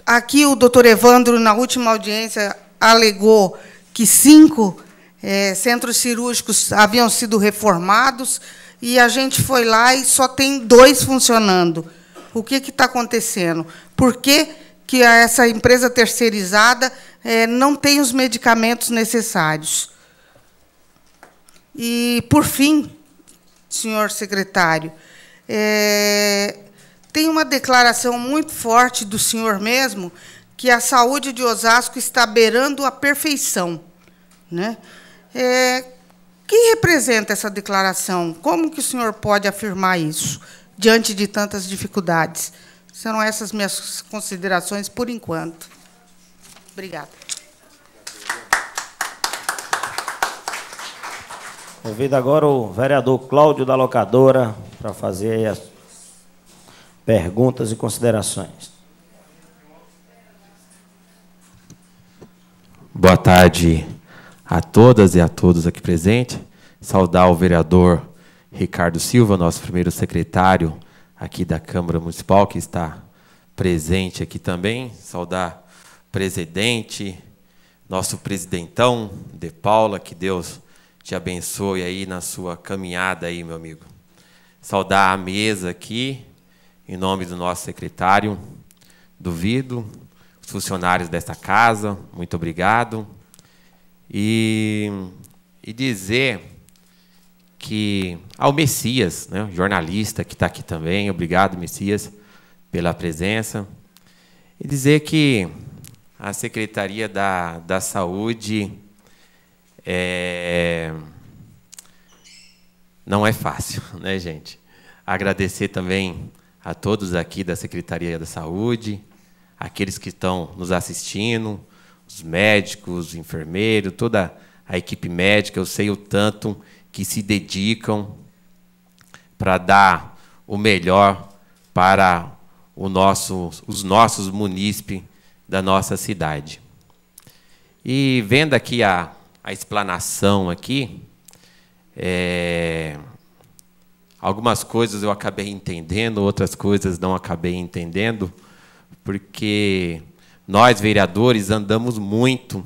aqui o doutor Evandro, na última audiência, alegou que cinco é, centros cirúrgicos haviam sido reformados e a gente foi lá e só tem dois funcionando. O que está acontecendo? Por que, que essa empresa terceirizada é, não tem os medicamentos necessários? E, por fim, senhor secretário, é, tem uma declaração muito forte do senhor mesmo que a saúde de Osasco está beirando a perfeição. Né? É, quem representa essa declaração? Como que o senhor pode afirmar isso? diante de tantas dificuldades. Serão essas minhas considerações por enquanto. Obrigada. Convido agora o vereador Cláudio da Locadora para fazer as perguntas e considerações. Boa tarde a todas e a todos aqui presentes. Saudar o vereador Ricardo Silva, nosso primeiro secretário aqui da Câmara Municipal, que está presente aqui também. Saudar presidente, nosso presidentão, De Paula, que Deus te abençoe aí na sua caminhada aí, meu amigo. Saudar a mesa aqui, em nome do nosso secretário, duvido, os funcionários desta casa, muito obrigado. E, e dizer que ao Messias, né, jornalista que está aqui também, obrigado Messias pela presença, e dizer que a Secretaria da, da Saúde é, não é fácil, né, gente? Agradecer também a todos aqui da Secretaria da Saúde, aqueles que estão nos assistindo, os médicos, os enfermeiros, toda a equipe médica, eu sei o tanto que se dedicam para dar o melhor para o nosso, os nossos munícipes da nossa cidade. E vendo aqui a, a explanação aqui, é, algumas coisas eu acabei entendendo, outras coisas não acabei entendendo, porque nós, vereadores, andamos muito,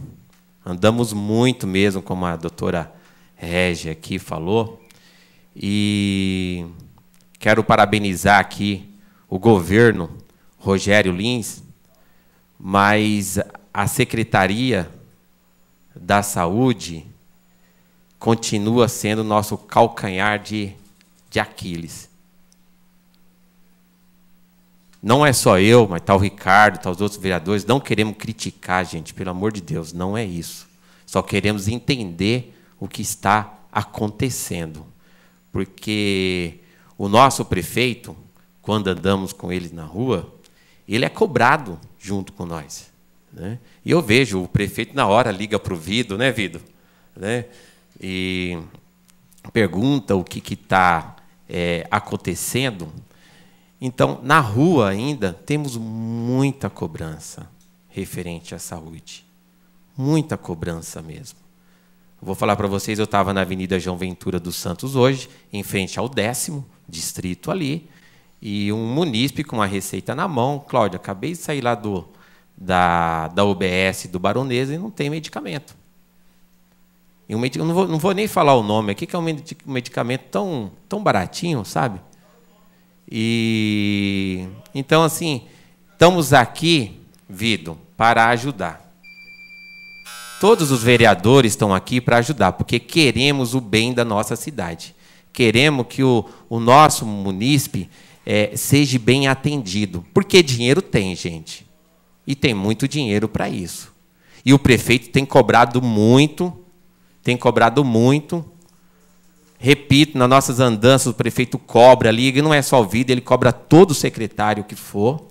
andamos muito mesmo, como a doutora Regi aqui falou. E quero parabenizar aqui o governo Rogério Lins, mas a Secretaria da Saúde continua sendo nosso calcanhar de, de Aquiles. Não é só eu, mas tal tá Ricardo, tal tá os outros vereadores, não queremos criticar, gente, pelo amor de Deus, não é isso. Só queremos entender o que está acontecendo. Porque o nosso prefeito, quando andamos com ele na rua, ele é cobrado junto com nós. Né? E eu vejo, o prefeito na hora liga para o Vido, né, Vido? Né? E pergunta o que está é, acontecendo. Então, na rua ainda, temos muita cobrança referente à saúde. Muita cobrança mesmo. Vou falar para vocês, eu estava na Avenida João Ventura dos Santos hoje, em frente ao décimo distrito ali, e um munícipe com uma receita na mão, Cláudia, acabei de sair lá do, da, da UBS do Baronesa e não tem medicamento. E um não, vou, não vou nem falar o nome aqui, que é um medicamento tão, tão baratinho, sabe? E então assim, estamos aqui, Vido, para ajudar. Todos os vereadores estão aqui para ajudar, porque queremos o bem da nossa cidade. Queremos que o, o nosso munícipe é, seja bem atendido. Porque dinheiro tem, gente. E tem muito dinheiro para isso. E o prefeito tem cobrado muito, tem cobrado muito. Repito, nas nossas andanças, o prefeito cobra ali, e não é só o vida, ele cobra todo secretário que for.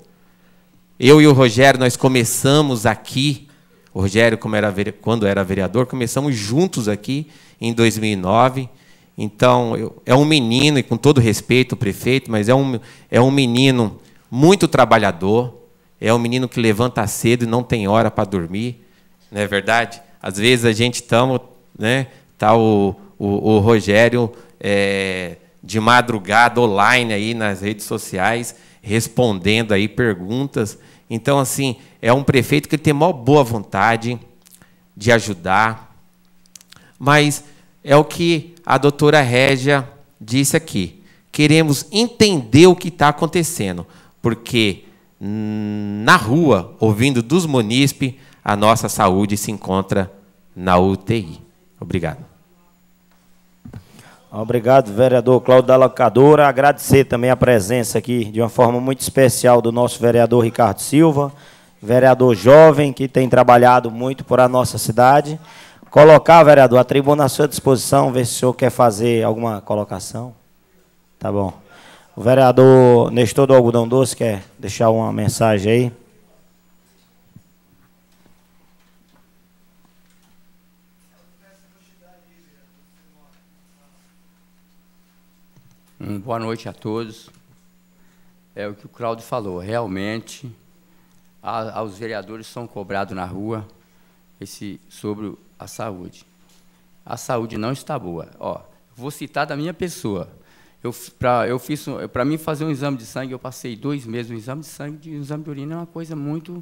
Eu e o Rogério, nós começamos aqui o Rogério, era, quando era vereador, começamos juntos aqui em 2009. Então, eu, é um menino, e com todo respeito ao prefeito, mas é um, é um menino muito trabalhador, é um menino que levanta cedo e não tem hora para dormir, não é verdade? Às vezes a gente tamo, né, tá o, o, o Rogério é, de madrugada online aí nas redes sociais, respondendo aí perguntas. Então, assim, é um prefeito que tem maior boa vontade de ajudar, mas é o que a doutora Régia disse aqui. Queremos entender o que está acontecendo, porque na rua, ouvindo dos munícipes, a nossa saúde se encontra na UTI. Obrigado. Obrigado, vereador Cláudio da Locadora. Agradecer também a presença aqui, de uma forma muito especial, do nosso vereador Ricardo Silva, vereador jovem que tem trabalhado muito por a nossa cidade. Colocar, vereador, a tribuna à sua disposição, ver se o senhor quer fazer alguma colocação. Tá bom. O vereador Nestor do Algodão Doce quer deixar uma mensagem aí. Um boa noite a todos. É o que o Claudio falou, realmente aos vereadores são cobrados na rua esse sobre a saúde. A saúde não está boa. Ó, vou citar da minha pessoa. Eu para eu fiz para mim fazer um exame de sangue, eu passei dois meses um exame de sangue, um exame de urina é uma coisa muito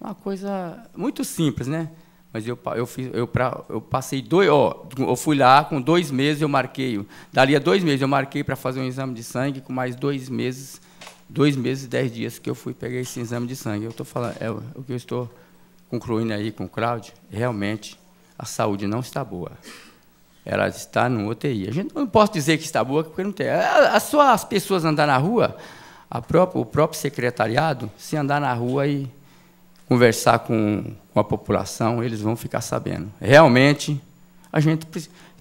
uma coisa muito simples, né? Mas eu, eu, fiz, eu, pra, eu passei dois. Ó, eu fui lá, com dois meses eu marquei. Dali a dois meses eu marquei para fazer um exame de sangue, com mais dois meses, dois meses e dez dias que eu fui pegar esse exame de sangue. Eu estou falando, é o que eu estou concluindo aí com o Cláudio, realmente a saúde não está boa. Ela está no UTI. A gente não posso dizer que está boa, porque não tem. É, é só as pessoas andar na rua, própria, o próprio secretariado, se andar na rua e conversar com, com a população, eles vão ficar sabendo. Realmente, a gente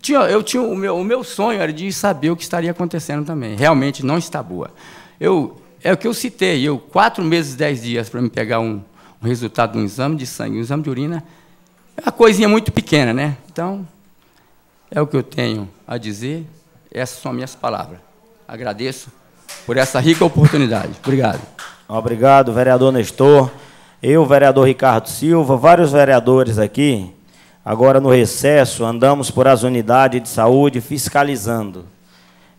tinha, eu tinha o meu, o meu sonho era de saber o que estaria acontecendo também. Realmente não está boa. Eu é o que eu citei. Eu quatro meses, dez dias para me pegar um, um resultado de um exame de sangue, um exame de urina, é uma coisinha muito pequena, né? Então é o que eu tenho a dizer. Essas são minhas palavras. Agradeço por essa rica oportunidade. Obrigado. Obrigado, vereador Nestor. Eu, vereador Ricardo Silva, vários vereadores aqui, agora no recesso, andamos por as unidades de saúde fiscalizando.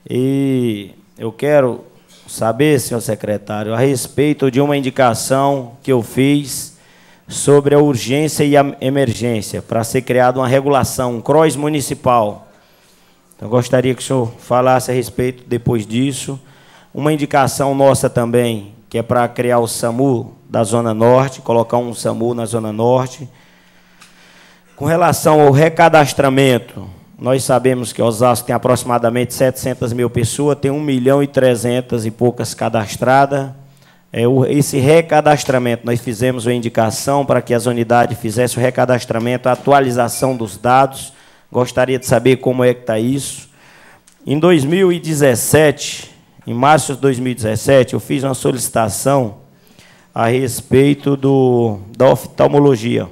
E eu quero saber, senhor secretário, a respeito de uma indicação que eu fiz sobre a urgência e a emergência, para ser criada uma regulação, um CROSS municipal. Então, gostaria que o senhor falasse a respeito, depois disso, uma indicação nossa também que é para criar o SAMU da Zona Norte, colocar um SAMU na Zona Norte. Com relação ao recadastramento, nós sabemos que Osasco tem aproximadamente 700 mil pessoas, tem 1 milhão e 300 e poucas cadastradas. É, esse recadastramento, nós fizemos uma indicação para que as unidades fizessem o recadastramento, a atualização dos dados. Gostaria de saber como é que está isso. Em 2017, em março de 2017, eu fiz uma solicitação a respeito do, da oftalmologia.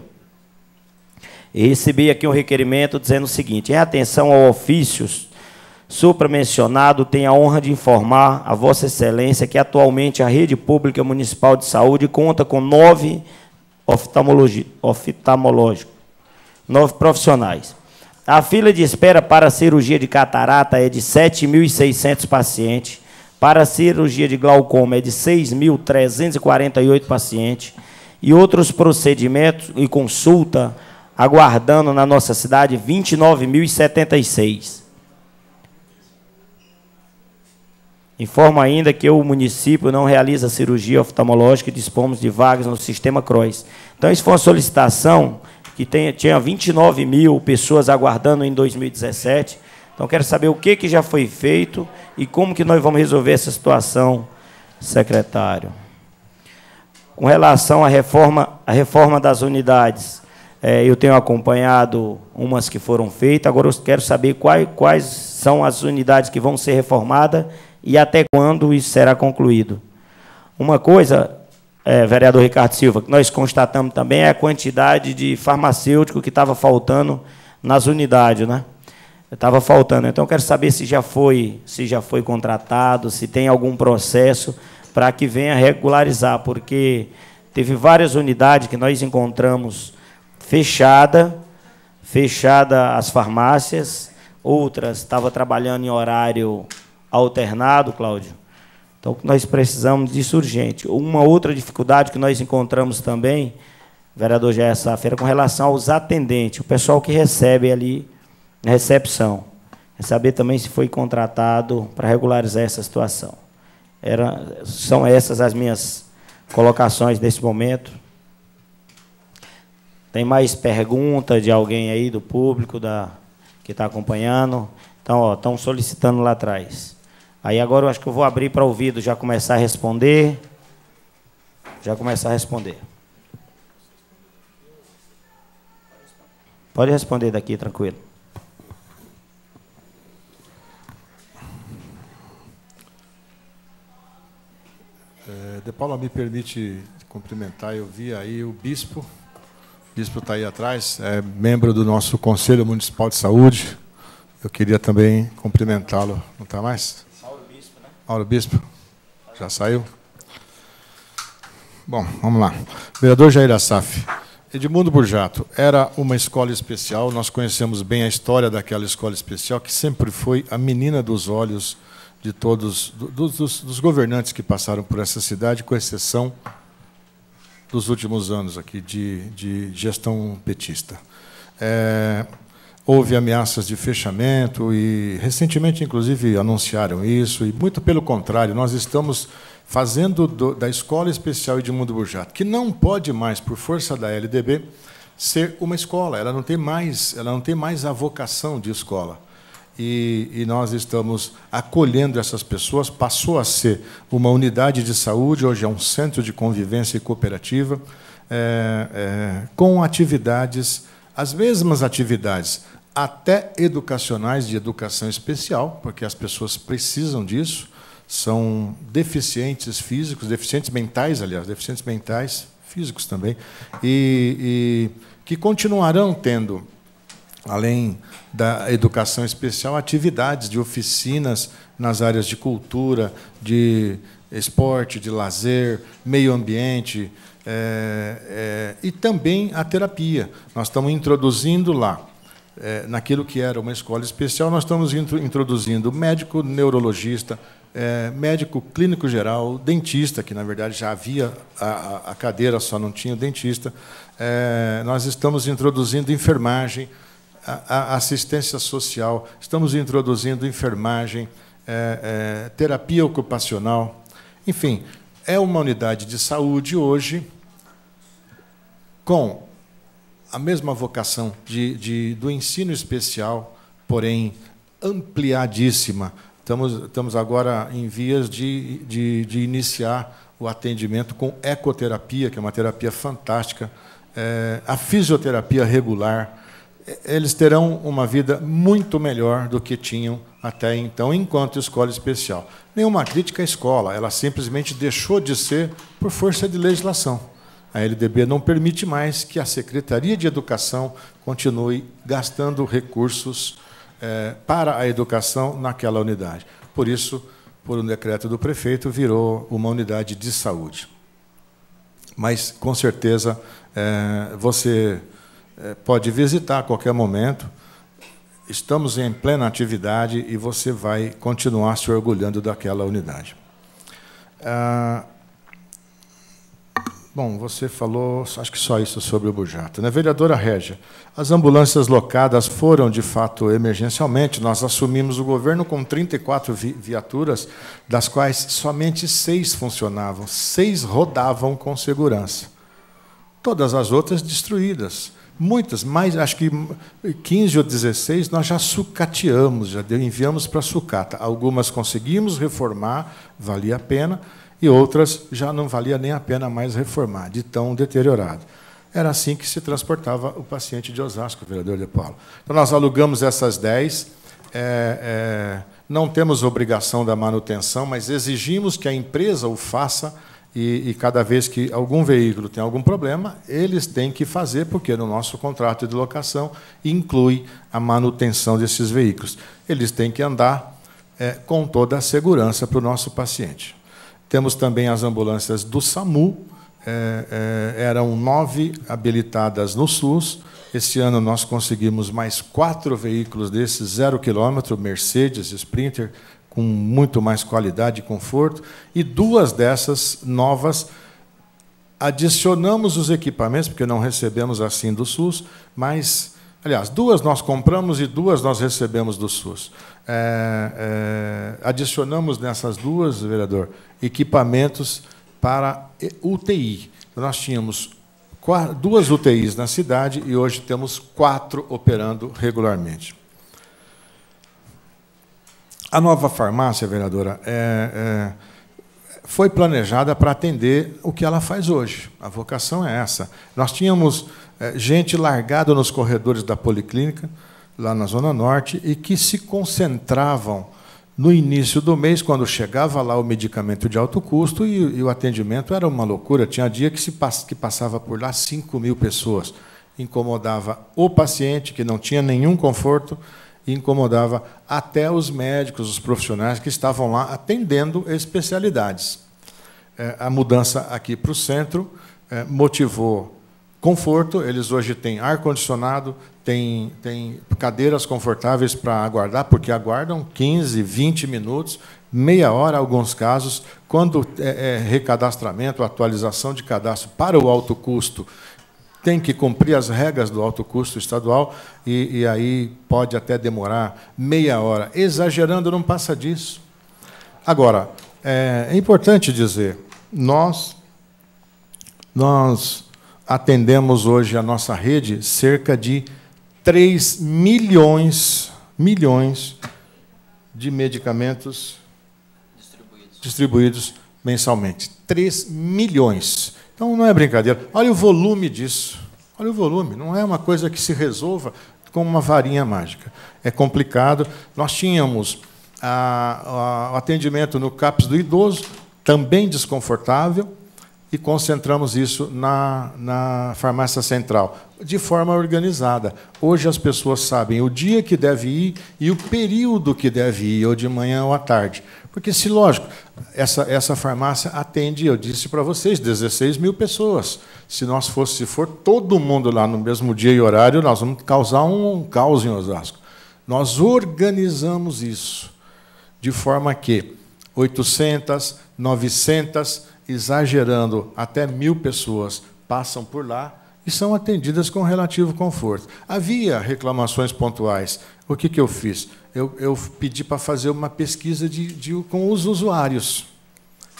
E recebi aqui um requerimento dizendo o seguinte: em atenção ao ofícios supramencionado, tenho a honra de informar a Vossa Excelência que atualmente a Rede Pública Municipal de Saúde conta com nove oftalmológicos, nove profissionais. A fila de espera para a cirurgia de catarata é de 7.600 pacientes para cirurgia de glaucoma é de 6.348 pacientes e outros procedimentos e consulta aguardando na nossa cidade 29.076. Informo ainda que o município não realiza cirurgia oftalmológica e dispomos de vagas no sistema CROIS. Então, isso foi uma solicitação que tem, tinha 29 mil pessoas aguardando em 2017 então quero saber o que, que já foi feito e como que nós vamos resolver essa situação, secretário. Com relação à reforma, à reforma das unidades, é, eu tenho acompanhado umas que foram feitas, agora eu quero saber quais, quais são as unidades que vão ser reformadas e até quando isso será concluído. Uma coisa, é, vereador Ricardo Silva, que nós constatamos também é a quantidade de farmacêutico que estava faltando nas unidades, né? Estava faltando. Então quero saber se já foi, se já foi contratado, se tem algum processo para que venha regularizar, porque teve várias unidades que nós encontramos fechada, fechada as farmácias, outras estava trabalhando em horário alternado, Cláudio. Então nós precisamos disso urgente. Uma outra dificuldade que nós encontramos também, vereador essa feira com relação aos atendentes, o pessoal que recebe ali recepção. É saber também se foi contratado para regularizar essa situação. Era, são essas as minhas colocações nesse momento. Tem mais pergunta de alguém aí do público da, que está acompanhando? Então, estão solicitando lá atrás. Aí agora eu acho que eu vou abrir para ouvido, já começar a responder. Já começar a responder. Pode responder daqui, tranquilo. De Paula me permite cumprimentar. Eu vi aí o bispo. O bispo está aí atrás, é membro do nosso Conselho Municipal de Saúde. Eu queria também cumprimentá-lo. Não está mais? Mauro Bispo, né? Mauro Bispo. Já saiu? Bom, vamos lá. Vereador Jair Assaf. Edmundo Burjato, era uma escola especial, nós conhecemos bem a história daquela escola especial, que sempre foi a menina dos olhos de todos dos, dos, dos, governantes que passaram por essa cidade, com exceção dos últimos anos aqui de, de gestão petista. É, houve ameaças de fechamento e recentemente, inclusive, anunciaram isso. E muito pelo contrário, nós estamos fazendo do, da escola especial Edmundo Burjato, que não pode mais, por força da LDB, ser uma escola. Ela não tem mais, ela não tem mais a vocação de escola e, e, nós estamos acolhendo essas pessoas. Passou a ser uma unidade de saúde, hoje é um centro de convivência e cooperativa, é, é, com atividades, as mesmas atividades, até educacionais, de educação especial, porque as pessoas precisam disso, são deficientes físicos, deficientes mentais, aliás, deficientes mentais, físicos também, e, e que continuarão tendo além da educação especial, atividades de oficinas nas áreas de cultura, de esporte, de lazer, meio ambiente é, é, e também a terapia. Nós estamos introduzindo lá. É, naquilo que era uma escola especial, nós estamos introduzindo médico neurologista, é, médico clínico geral, dentista, que na verdade já havia a, a cadeira, só não tinha o dentista. É, nós estamos introduzindo enfermagem, a, assistência social, estamos introduzindo enfermagem, é, é, terapia ocupacional. Enfim, é uma unidade de saúde hoje com a mesma vocação de, de, do ensino especial, porém ampliadíssima. Estamos, estamos agora em vias de, de, de iniciar o atendimento com ecoterapia, que é uma terapia fantástica, é, a fisioterapia regular, eles terão uma vida muito melhor do que tinham até então, enquanto escola especial. Nenhuma crítica à escola, ela simplesmente deixou de ser por força de legislação. A LDB não permite mais que a Secretaria de Educação continue gastando recursos eh, para a educação naquela unidade. Por isso, por um decreto do prefeito, virou uma unidade de saúde. Mas, com certeza, eh, você eh, pode visitar a qualquer momento. Estamos em plena atividade e você vai continuar se orgulhando daquela unidade. Ah, bom, você falou, acho que só isso sobre o Bujato. Né? Vereadora Régia, as ambulâncias locadas foram, de fato, emergencialmente. Nós assumimos o governo com 34 vi viaturas, das quais somente seis funcionavam, seis rodavam com segurança. Todas as outras destruídas Muitas, mais acho que 15 ou 16 nós já sucateamos, já enviamos para sucata. Algumas conseguimos reformar, valia a pena, e outras já não valia nem a pena mais reformar, de tão deteriorado. Era assim que se transportava o paciente de Osasco, vereador de Paulo. Então nós alugamos essas 10, é, é, não temos obrigação da manutenção, mas exigimos que a empresa o faça e, e, cada vez que algum veículo tem algum problema, eles têm que fazer, porque no nosso contrato de locação inclui a manutenção desses veículos. Eles têm que andar é, com toda a segurança para o nosso paciente. Temos também as ambulâncias do SAMU, é, é, eram nove habilitadas no SUS. Este ano nós conseguimos mais quatro veículos desses, zero quilômetro, Mercedes, Sprinter, com muito mais qualidade e conforto, e duas dessas novas adicionamos os equipamentos, porque não recebemos assim do SUS, mas, aliás, duas nós compramos e duas nós recebemos do SUS. É, é, adicionamos nessas duas, vereador, equipamentos para UTI. nós tínhamos duas UTIs na cidade e hoje temos quatro operando regularmente. A nova farmácia, vereadora, é, é, foi planejada para atender o que ela faz hoje. A vocação é essa. Nós tínhamos é, gente largada nos corredores da policlínica, lá na Zona Norte, e que se concentravam no início do mês, quando chegava lá o medicamento de alto custo, e, e o atendimento era uma loucura. Tinha dia que, se, que passava por lá 5 mil pessoas. Incomodava o paciente, que não tinha nenhum conforto e incomodava até os médicos, os profissionais que estavam lá atendendo especialidades. É, a mudança aqui para o centro é, motivou conforto, eles hoje têm ar-condicionado, têm, têm cadeiras confortáveis para aguardar, porque aguardam 15, 20 minutos, meia hora, alguns casos, quando é, é recadastramento, atualização de cadastro para o alto custo, tem que cumprir as regras do alto custo estadual e, e aí pode até demorar meia hora. Exagerando, não passa disso. Agora, é, é importante dizer, nós, nós atendemos hoje a nossa rede cerca de 3 milhões, milhões de medicamentos distribuídos, distribuídos mensalmente. 3 milhões. Então não é brincadeira. Olha o volume disso. Olha o volume. Não é uma coisa que se resolva com uma varinha mágica. É complicado. Nós tínhamos a, ah, a, ah, o atendimento no CAPS do idoso, também desconfortável, e concentramos isso na, na farmácia central, de forma organizada. Hoje as pessoas sabem o dia que deve ir e o período que deve ir, ou de manhã ou à tarde. Porque, se lógico, essa, essa farmácia atende, eu disse para vocês, 16 mil pessoas. Se nós fosse, se for todo mundo lá no mesmo dia e horário, nós vamos causar um caos em Osasco. Nós organizamos isso de forma que 800, 900, exagerando, até mil pessoas passam por lá e são atendidas com relativo conforto. Havia reclamações pontuais. O que, que eu fiz? eu, eu pedi para fazer uma pesquisa de, de, com os usuários.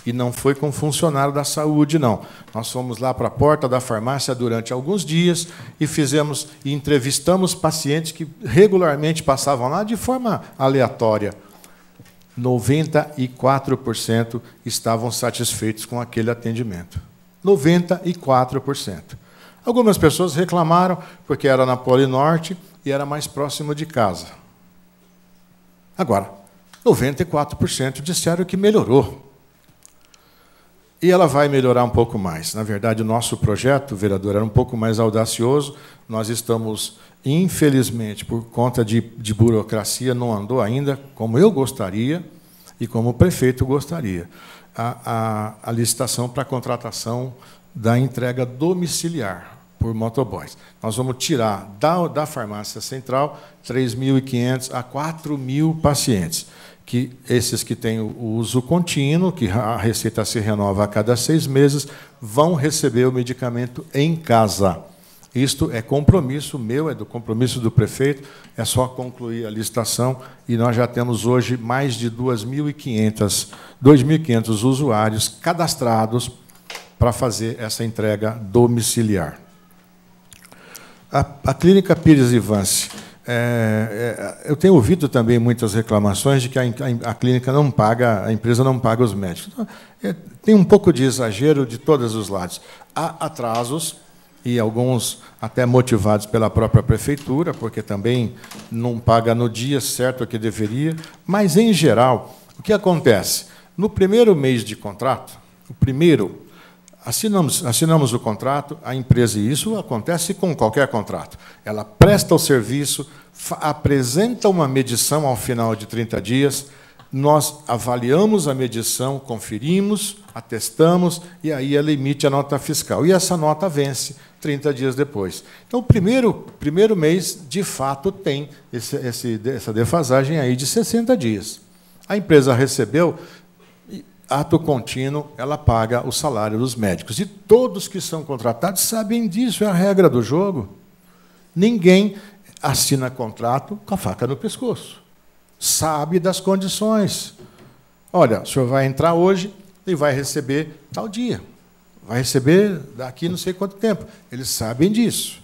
E não foi com funcionário da saúde, não. Nós fomos lá para a porta da farmácia durante alguns dias e fizemos e entrevistamos pacientes que regularmente passavam lá de forma aleatória. 94% estavam satisfeitos com aquele atendimento. 94%. Algumas pessoas reclamaram porque era na Polinorte e era mais próximo de casa. Agora, 94% disseram que melhorou. E ela vai melhorar um pouco mais. Na verdade, o nosso projeto, vereador, era um pouco mais audacioso. Nós estamos, infelizmente, por conta de, de burocracia, não andou ainda como eu gostaria e como o prefeito gostaria. A, a, a licitação para a contratação da entrega domiciliar por motoboys. Nós vamos tirar da, da farmácia central 3.500 a 4.000 pacientes, que esses que têm o uso contínuo, que a receita se renova a cada seis meses, vão receber o medicamento em casa. Isto é compromisso meu, é do compromisso do prefeito, é só concluir a licitação e nós já temos hoje mais de 2.500, 2.500 usuários cadastrados para fazer essa entrega domiciliar. A, a clínica Pires e Vance. É, é, eu tenho ouvido também muitas reclamações de que a, a, a, clínica não paga, a empresa não paga os médicos. Então, é, tem um pouco de exagero de todos os lados. Há atrasos, e alguns até motivados pela própria prefeitura, porque também não paga no dia certo que deveria. Mas, em geral, o que acontece? No primeiro mês de contrato, o primeiro Assinamos, assinamos o contrato, a empresa, e isso acontece com qualquer contrato. Ela presta o serviço, apresenta uma medição ao final de 30 dias, nós avaliamos a medição, conferimos, atestamos e aí ela é emite a nota fiscal. E essa nota vence 30 dias depois. Então, o primeiro, primeiro mês, de fato, tem esse, esse, essa defasagem aí de 60 dias. A empresa recebeu ato contínuo, ela paga o salário dos médicos. E todos que são contratados sabem disso, é a regra do jogo. Ninguém assina contrato com a faca no pescoço. Sabe das condições. Olha, o senhor vai entrar hoje e vai receber tal dia. Vai receber daqui não sei quanto tempo. Eles sabem disso.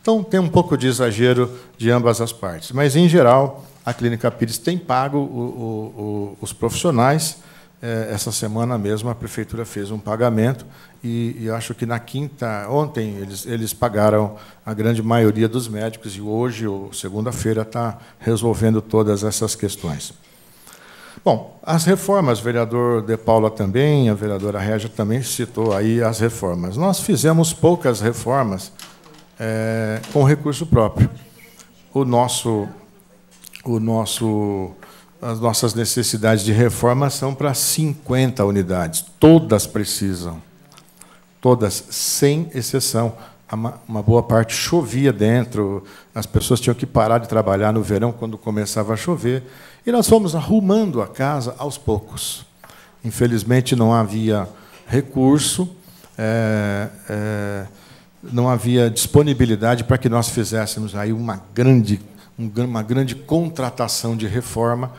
Então tem um pouco de exagero de ambas as partes, mas em geral a Clínica Pires tem pago o, o, os profissionais. É, essa semana mesmo a prefeitura fez um pagamento e, e acho que na quinta, ontem, eles, eles, pagaram a grande maioria dos médicos e hoje, ou segunda-feira, está resolvendo todas essas questões. Bom, as reformas, o vereador De Paula também, a vereadora Régia também citou aí as reformas. Nós fizemos poucas reformas é, com recurso próprio. O nosso o nosso, as nossas necessidades de reforma são para 50 unidades. Todas precisam. Todas, sem exceção. Uma boa parte chovia dentro, as pessoas tinham que parar de trabalhar no verão quando começava a chover. E nós fomos arrumando a casa aos poucos. Infelizmente, não havia recurso, é, é, não havia disponibilidade para que nós fizéssemos aí uma grande uma grande contratação de reforma,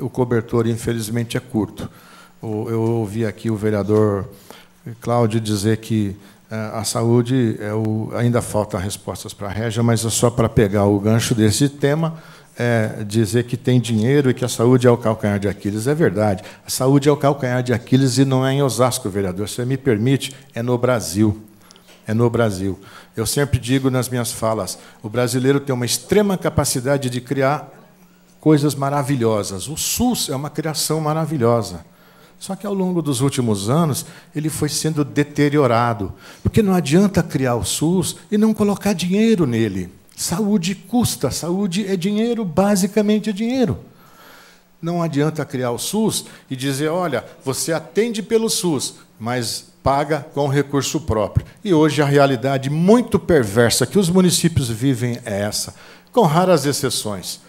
o cobertor, infelizmente, é curto. Eu ouvi aqui o vereador Cláudio dizer que eh, a saúde é o, ainda falta respostas para a Régia, mas é só para pegar o gancho desse tema, é dizer que tem dinheiro e que a saúde é o calcanhar de Aquiles. É verdade. A saúde é o calcanhar de Aquiles e não é em Osasco, vereador. Se me permite, é no Brasil. É no Brasil. Eu sempre digo nas minhas falas: o brasileiro tem uma extrema capacidade de criar coisas maravilhosas. O SUS é uma criação maravilhosa. Só que ao longo dos últimos anos ele foi sendo deteriorado, porque não adianta criar o SUS e não colocar dinheiro nele. Saúde custa, saúde é dinheiro, basicamente é dinheiro. Não adianta criar o SUS e dizer, olha, você atende pelo SUS, mas paga com recurso próprio. E hoje a realidade muito perversa que os municípios vivem é essa, com raras exceções.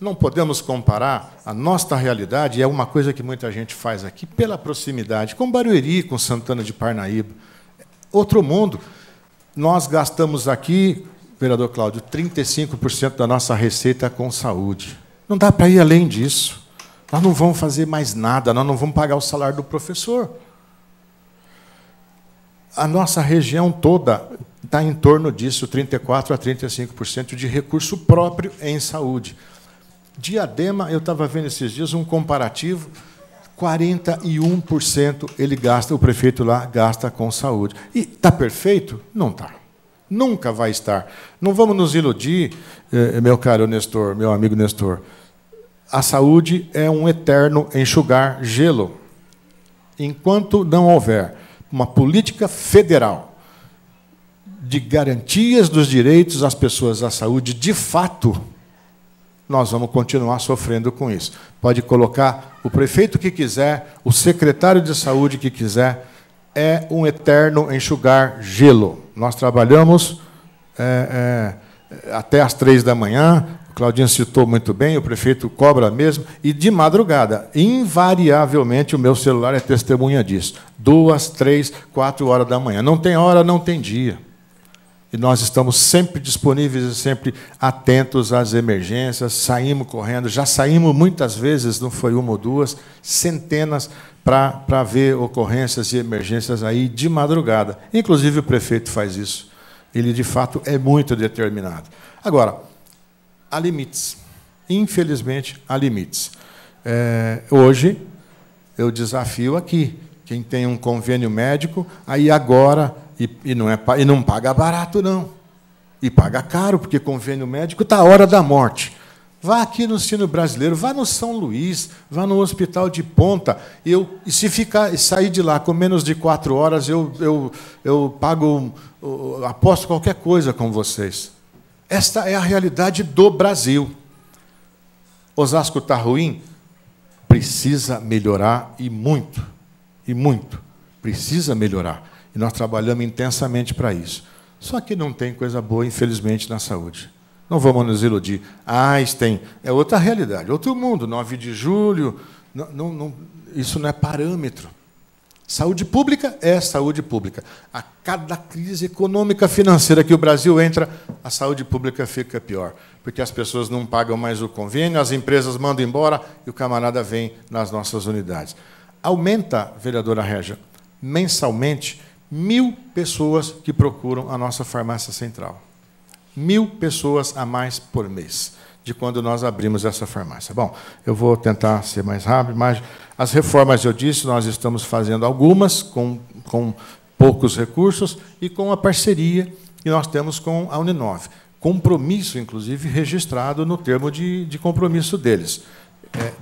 Não podemos comparar a nossa realidade, é uma coisa que muita gente faz aqui, pela proximidade, com Barueri, com Santana de Parnaíba. É outro mundo. Nós gastamos aqui, vereador Cláudio, 35% da nossa receita com saúde. Não dá para ir além disso. Nós não vamos fazer mais nada, nós não vamos pagar o salário do professor. A nossa região toda está em torno disso, 34% a 35% de recurso próprio em saúde. Diadema, eu estava vendo esses dias um comparativo, 41% ele gasta, o prefeito lá gasta com saúde. E está perfeito? Não está. Nunca vai estar. Não vamos nos iludir, eh, eh, meu caro Nestor, meu amigo Nestor. A saúde é um eterno enxugar gelo. Enquanto não houver uma política federal de garantias dos direitos às pessoas à saúde, de fato, nós vamos continuar sofrendo com isso. Pode colocar o prefeito que quiser, o secretário de saúde que quiser, é um eterno enxugar gelo. Nós trabalhamos é, é, até às três da manhã, o Claudinho citou muito bem, o prefeito cobra mesmo, e de madrugada, invariavelmente, o meu celular é testemunha disso duas, três, quatro horas da manhã. Não tem hora, não tem dia. E nós estamos sempre disponíveis e sempre atentos às emergências, saímos correndo, já saímos muitas vezes, não foi uma ou duas, centenas para ver ocorrências e emergências aí de madrugada. Inclusive o prefeito faz isso. Ele, de fato, é muito determinado. Agora, há limites. Infelizmente, há limites. É, hoje, eu desafio aqui quem tem um convênio médico, aí agora, e, e, não, é, e não paga barato, não. E paga caro, porque convênio médico está a hora da morte. Vá aqui no sino brasileiro, vá no São Luís, vá no hospital de ponta. Eu, e se ficar, sair de lá com menos de quatro horas, eu, eu, eu pago, eu aposto qualquer coisa com vocês. Esta é a realidade do Brasil. Osasco está ruim? Precisa melhorar e muito e muito. Precisa melhorar. E nós trabalhamos intensamente para isso. Só que não tem coisa boa, infelizmente, na saúde. Não vamos nos iludir. Ah, tem. É outra realidade, outro mundo. 9 de julho. Não, não, não, isso não é parâmetro. Saúde pública é saúde pública. A cada crise econômica financeira que o Brasil entra, a saúde pública fica pior, porque as pessoas não pagam mais o convênio, as empresas mandam embora e o camarada vem nas nossas unidades aumenta, vereadora Regia, mensalmente, mil pessoas que procuram a nossa farmácia central. Mil pessoas a mais por mês de quando nós abrimos essa farmácia. Bom, eu vou tentar ser mais rápido, mas as reformas, eu disse, nós estamos fazendo algumas com, com poucos recursos e com a parceria que nós temos com a Uninove. Compromisso, inclusive, registrado no termo de, de compromisso deles.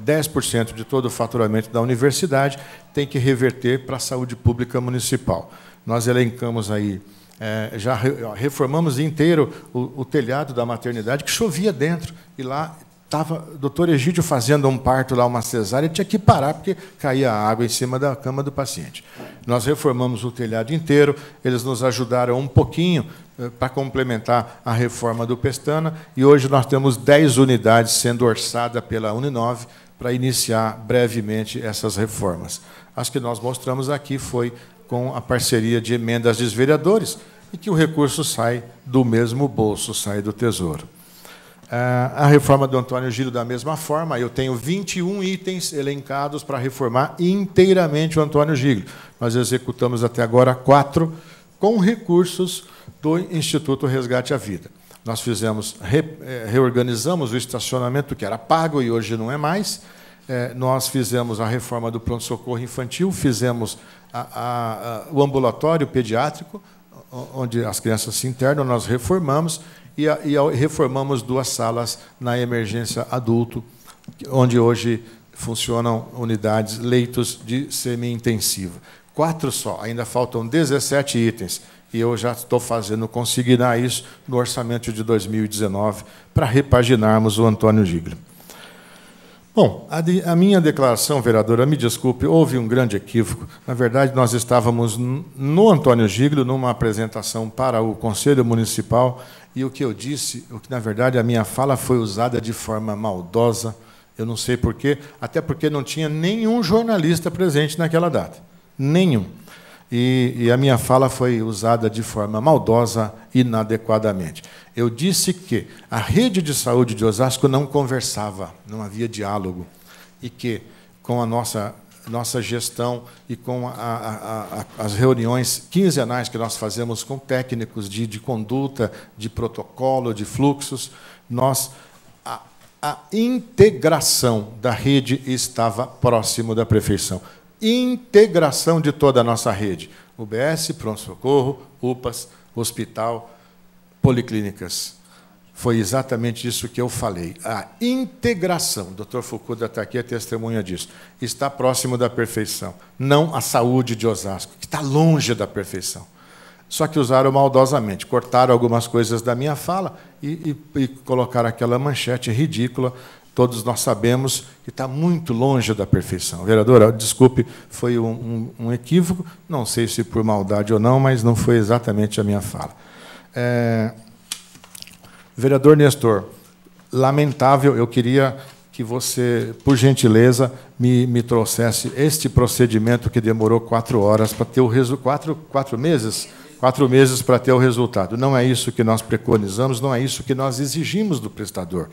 10% é, de todo o faturamento da universidade tem que reverter para a saúde pública municipal. Nós elencamos aí, é, já reformamos inteiro o, telhado da maternidade, que chovia dentro, e lá Estava o doutor Egídio fazendo um parto lá, uma cesárea, tinha que parar, porque caía água em cima da cama do paciente. Nós reformamos o telhado inteiro, eles nos ajudaram um pouquinho eh, para complementar a reforma do Pestana, e hoje nós temos 10 unidades sendo orçadas pela Uninove para iniciar brevemente essas reformas. As que nós mostramos aqui foi com a parceria de emendas dos vereadores, e que o recurso sai do mesmo bolso, sai do Tesouro. Ah, a reforma do Antônio Giro, da mesma forma, eu tenho 21 itens elencados para reformar inteiramente o Antônio Giro. Nós executamos até agora quatro, com recursos do Instituto Resgate à Vida. Nós fizemos, re, eh, reorganizamos o estacionamento que era pago e hoje não é mais. É, nós fizemos a reforma do pronto-socorro infantil, fizemos a, a, a, o ambulatório pediátrico, onde as crianças se internam, nós reformamos e, a, e a, reformamos duas salas na emergência adulto, onde hoje funcionam unidades, leitos de semi-intensiva. Quatro só, ainda faltam 17 itens. E eu já estou fazendo consignar isso no orçamento de 2019 para repaginarmos o Antônio Gigli. Bom, a, de, a, minha declaração, vereadora, me desculpe, houve um grande equívoco. Na verdade, nós estávamos no Antônio Giglio, numa apresentação para o Conselho Municipal, e o que eu disse, o que na verdade a minha fala foi usada de forma maldosa, eu não sei porquê, até porque não tinha nenhum jornalista presente naquela data. Nenhum e, e a minha fala foi usada de forma maldosa, inadequadamente. Eu disse que a rede de saúde de Osasco não conversava, não havia diálogo, e que com a nossa nossa gestão e com a, a, a, as reuniões quinzenais que nós fazemos com técnicos de, de conduta, de protocolo, de fluxos, nós a, integração da rede estava próximo da prefeição integração de toda a nossa rede. UBS, pronto-socorro, UPAs, hospital, policlínicas. Foi exatamente isso que eu falei. A integração, o doutor Fukuda está aqui, é testemunha disso, está próximo da perfeição. Não a saúde de Osasco, que está longe da perfeição. Só que usaram maldosamente, cortaram algumas coisas da minha fala e, e, e colocaram aquela manchete ridícula todos nós sabemos que está muito longe da perfeição. Vereadora, desculpe, foi um, um, um, equívoco, não sei se por maldade ou não, mas não foi exatamente a minha fala. É... Vereador Nestor, lamentável, eu queria que você, por gentileza, me, me trouxesse este procedimento que demorou quatro horas para ter o resultado. Quatro, quatro meses? quatro meses para ter o resultado. Não é isso que nós preconizamos, não é isso que nós exigimos do prestador.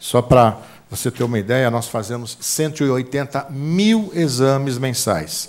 Só para você ter uma ideia, nós fazemos 180 mil exames mensais.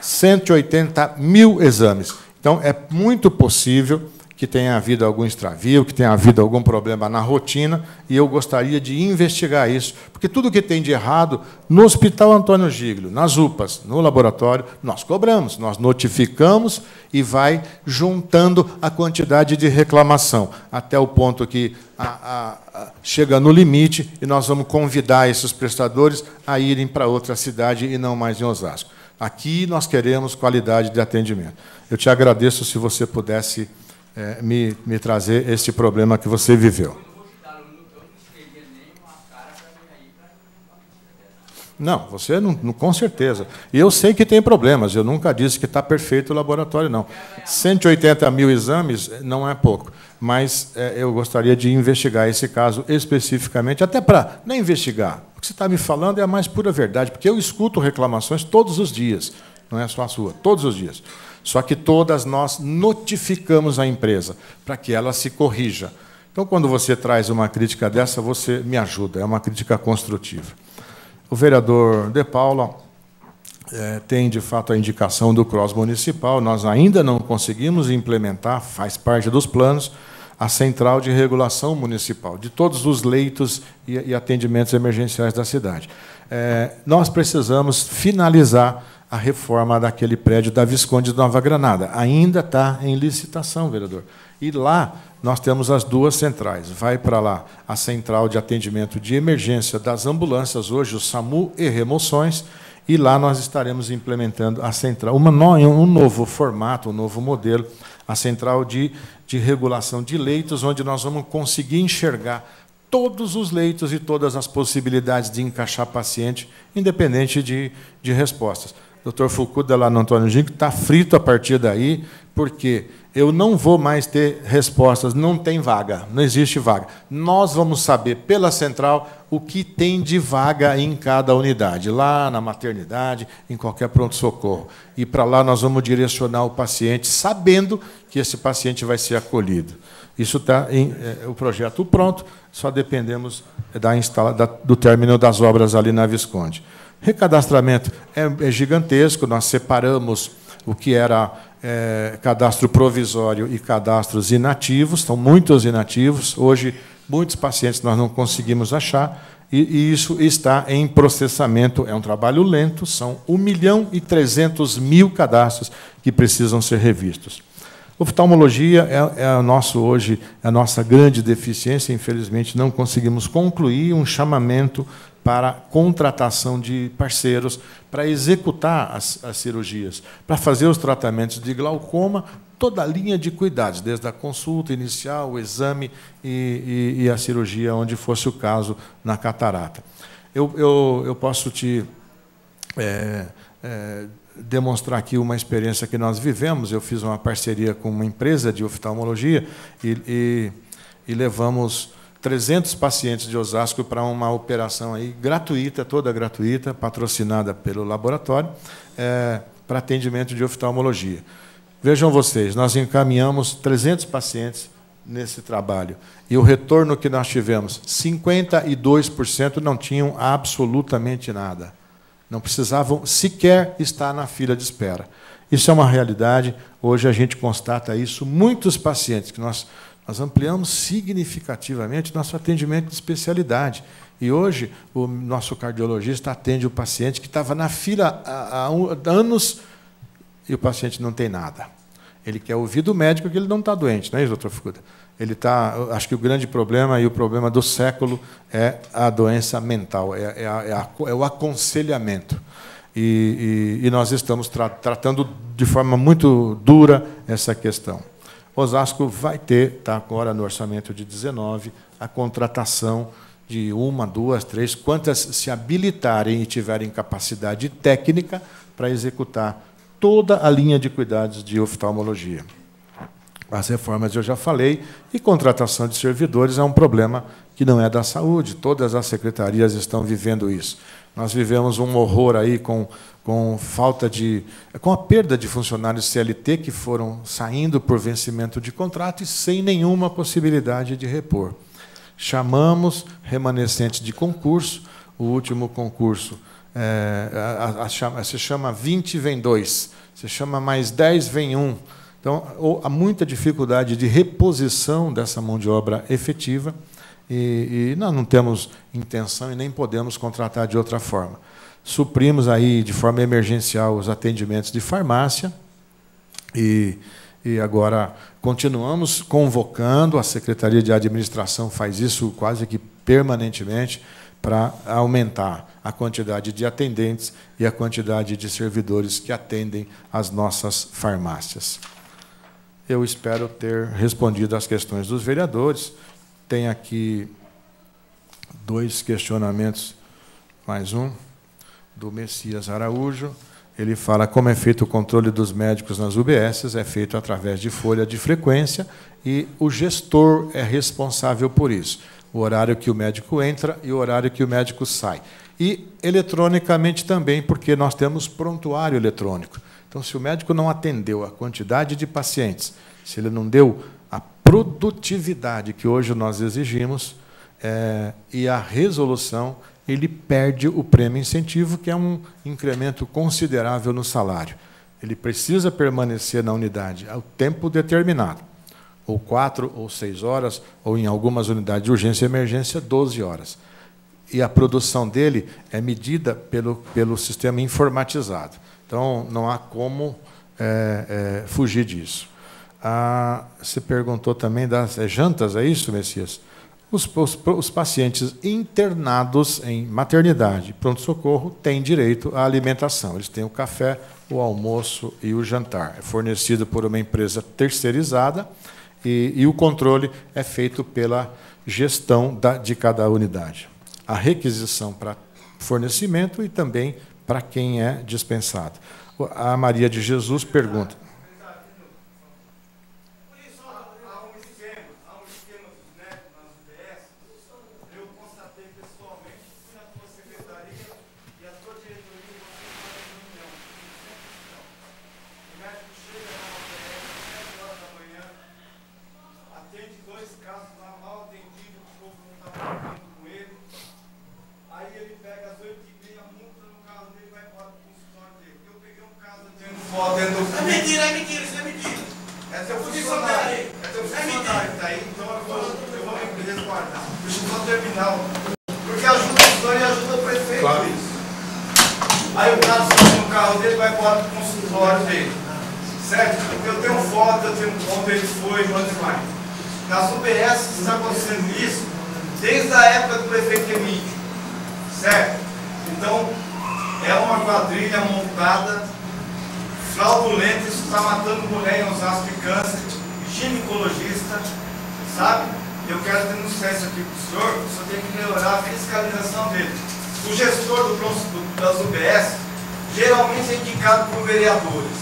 180 mil exames. Então, é muito possível que tenha havido algum extravio, que tenha havido algum problema na rotina, e eu gostaria de investigar isso, porque tudo que tem de errado no Hospital Antônio Giglio, nas UPAs, no laboratório, nós cobramos, nós notificamos e vai juntando a quantidade de reclamação, até o ponto que a, a, a, chega no limite e nós vamos convidar esses prestadores a irem para outra cidade e não mais em Osasco. Aqui nós queremos qualidade de atendimento. Eu te agradeço se você pudesse é, me, me trazer este problema que você viveu. Não, você não, não, com certeza. E eu sei que tem problemas, eu nunca disse que está perfeito o laboratório, não. 180 mil exames eh, não é pouco, mas é, eu gostaria de investigar esse caso especificamente, até para não é investigar. O que você está me falando é a mais pura verdade, porque eu escuto reclamações todos os dias, não é só a sua, todos os dias. Só que todas nós notificamos a empresa para que ela se corrija. Então, quando você traz uma crítica dessa, você me ajuda, é uma crítica construtiva. O vereador De Paula é, tem, de fato, a indicação do CROSS municipal, nós ainda não conseguimos implementar, faz parte dos planos, a central de regulação municipal, de todos os leitos e, e atendimentos emergenciais da cidade. É, nós precisamos finalizar a reforma daquele prédio da Visconde de Nova Granada. Ainda está em licitação, vereador. E lá nós temos as duas centrais. Vai para lá a central de atendimento de emergência das ambulâncias, hoje o SAMU e Remoções, e lá nós estaremos implementando a central, uma, um novo formato, um novo modelo, a central de, de regulação de leitos, onde nós vamos conseguir enxergar todos os leitos e todas as possibilidades de encaixar paciente, independente de, de respostas. Dr. lá no Antônio Gico está frito a partir daí, porque eu não vou mais ter respostas, não tem vaga, não existe vaga. Nós vamos saber pela central o que tem de vaga em cada unidade, lá na maternidade, em qualquer pronto-socorro. E para lá nós vamos direcionar o paciente, sabendo que esse paciente vai ser acolhido. Isso está em é, o projeto pronto, só dependemos da, instala, da, do término das obras ali na Visconde. Recadastramento é, é gigantesco, nós separamos o que era é, cadastro provisório e cadastros inativos, estão muitos inativos. Hoje, muitos pacientes nós não conseguimos achar, e, e isso está em processamento. É um trabalho lento, são 1 milhão e 300 mil cadastros que precisam ser revistos. Oftalmologia é, é nossa hoje é a nossa grande deficiência, infelizmente não conseguimos concluir um chamamento para contratação de parceiros, para executar as, as cirurgias, para fazer os tratamentos de glaucoma, toda a linha de cuidados, desde a consulta inicial, o exame e, e, e a cirurgia, onde fosse o caso, na catarata. Eu, eu, eu posso te é, é, demonstrar aqui uma experiência que nós vivemos. Eu fiz uma parceria com uma empresa de oftalmologia e, e levamos 300 pacientes de Osasco para uma operação aí gratuita, toda gratuita, patrocinada pelo laboratório, é, para atendimento de oftalmologia. Vejam vocês, nós encaminhamos 300 pacientes nesse trabalho. E o retorno que nós tivemos, 52% não tinham absolutamente nada. Não precisavam sequer estar na fila de espera. Isso é uma realidade. Hoje a gente constata isso. Muitos pacientes que nós nós ampliamos significativamente nosso atendimento de especialidade. E hoje, o nosso cardiologista atende o paciente que estava na fila há, anos e o paciente não tem nada. Ele quer ouvir do médico que ele não está doente, não é isso, doutor Fukuda? Ele está, acho que o grande problema e o problema do século é a doença mental, é, é, é, a, é o aconselhamento. E, e, e nós estamos tra tratando de forma muito dura essa questão. Osasco vai ter, está agora no orçamento de 19, a contratação de uma, duas, três, quantas se habilitarem e tiverem capacidade técnica para executar toda a linha de cuidados de oftalmologia. As reformas eu já falei, e contratação de servidores é um problema que não é da saúde. Todas as secretarias estão vivendo isso. Nós vivemos um horror aí com com falta de, com a perda de funcionários CLT que foram saindo por vencimento de contrato e sem nenhuma possibilidade de repor. Chamamos remanescentes de concurso, o último concurso é, a, a, a, se chama 20 vem 2, se chama mais 10 vem 1. Então, há muita dificuldade de reposição dessa mão de obra efetiva e, e não temos intenção e nem podemos contratar de outra forma suprimos aí de forma emergencial os atendimentos de farmácia e, e agora continuamos convocando, a Secretaria de Administração faz isso quase que permanentemente, para aumentar a quantidade de atendentes e a quantidade de servidores que atendem as nossas farmácias. Eu espero ter respondido às questões dos vereadores. Tem aqui dois questionamentos, mais um do Messias Araújo, ele fala como é feito o controle dos médicos nas UBSs, é feito através de folha de frequência e o gestor é responsável por isso. O horário que o médico entra e o horário que o médico sai. E eletronicamente também, porque nós temos prontuário eletrônico. Então, se o médico não atendeu a quantidade de pacientes, se ele não deu a produtividade que hoje nós exigimos é, e a resolução ele perde o prêmio incentivo, que é um incremento considerável no salário. Ele precisa permanecer na unidade ao tempo determinado, ou quatro ou seis horas, ou em algumas unidades de urgência e emergência, 12 horas. E a produção dele é medida pelo, pelo sistema informatizado. Então, não há como é, é, fugir disso. Ah, você perguntou também das é, jantas, é isso, Messias? os, os, os, pacientes internados em maternidade, pronto-socorro, têm direito à alimentação. Eles têm o café, o almoço e o jantar. É fornecido por uma empresa terceirizada e, e o controle é feito pela gestão da, de cada unidade. A requisição para fornecimento e também para quem é dispensado. A Maria de Jesus pergunta: dele. O gestor do, do, das UBS geralmente é indicado por vereadores.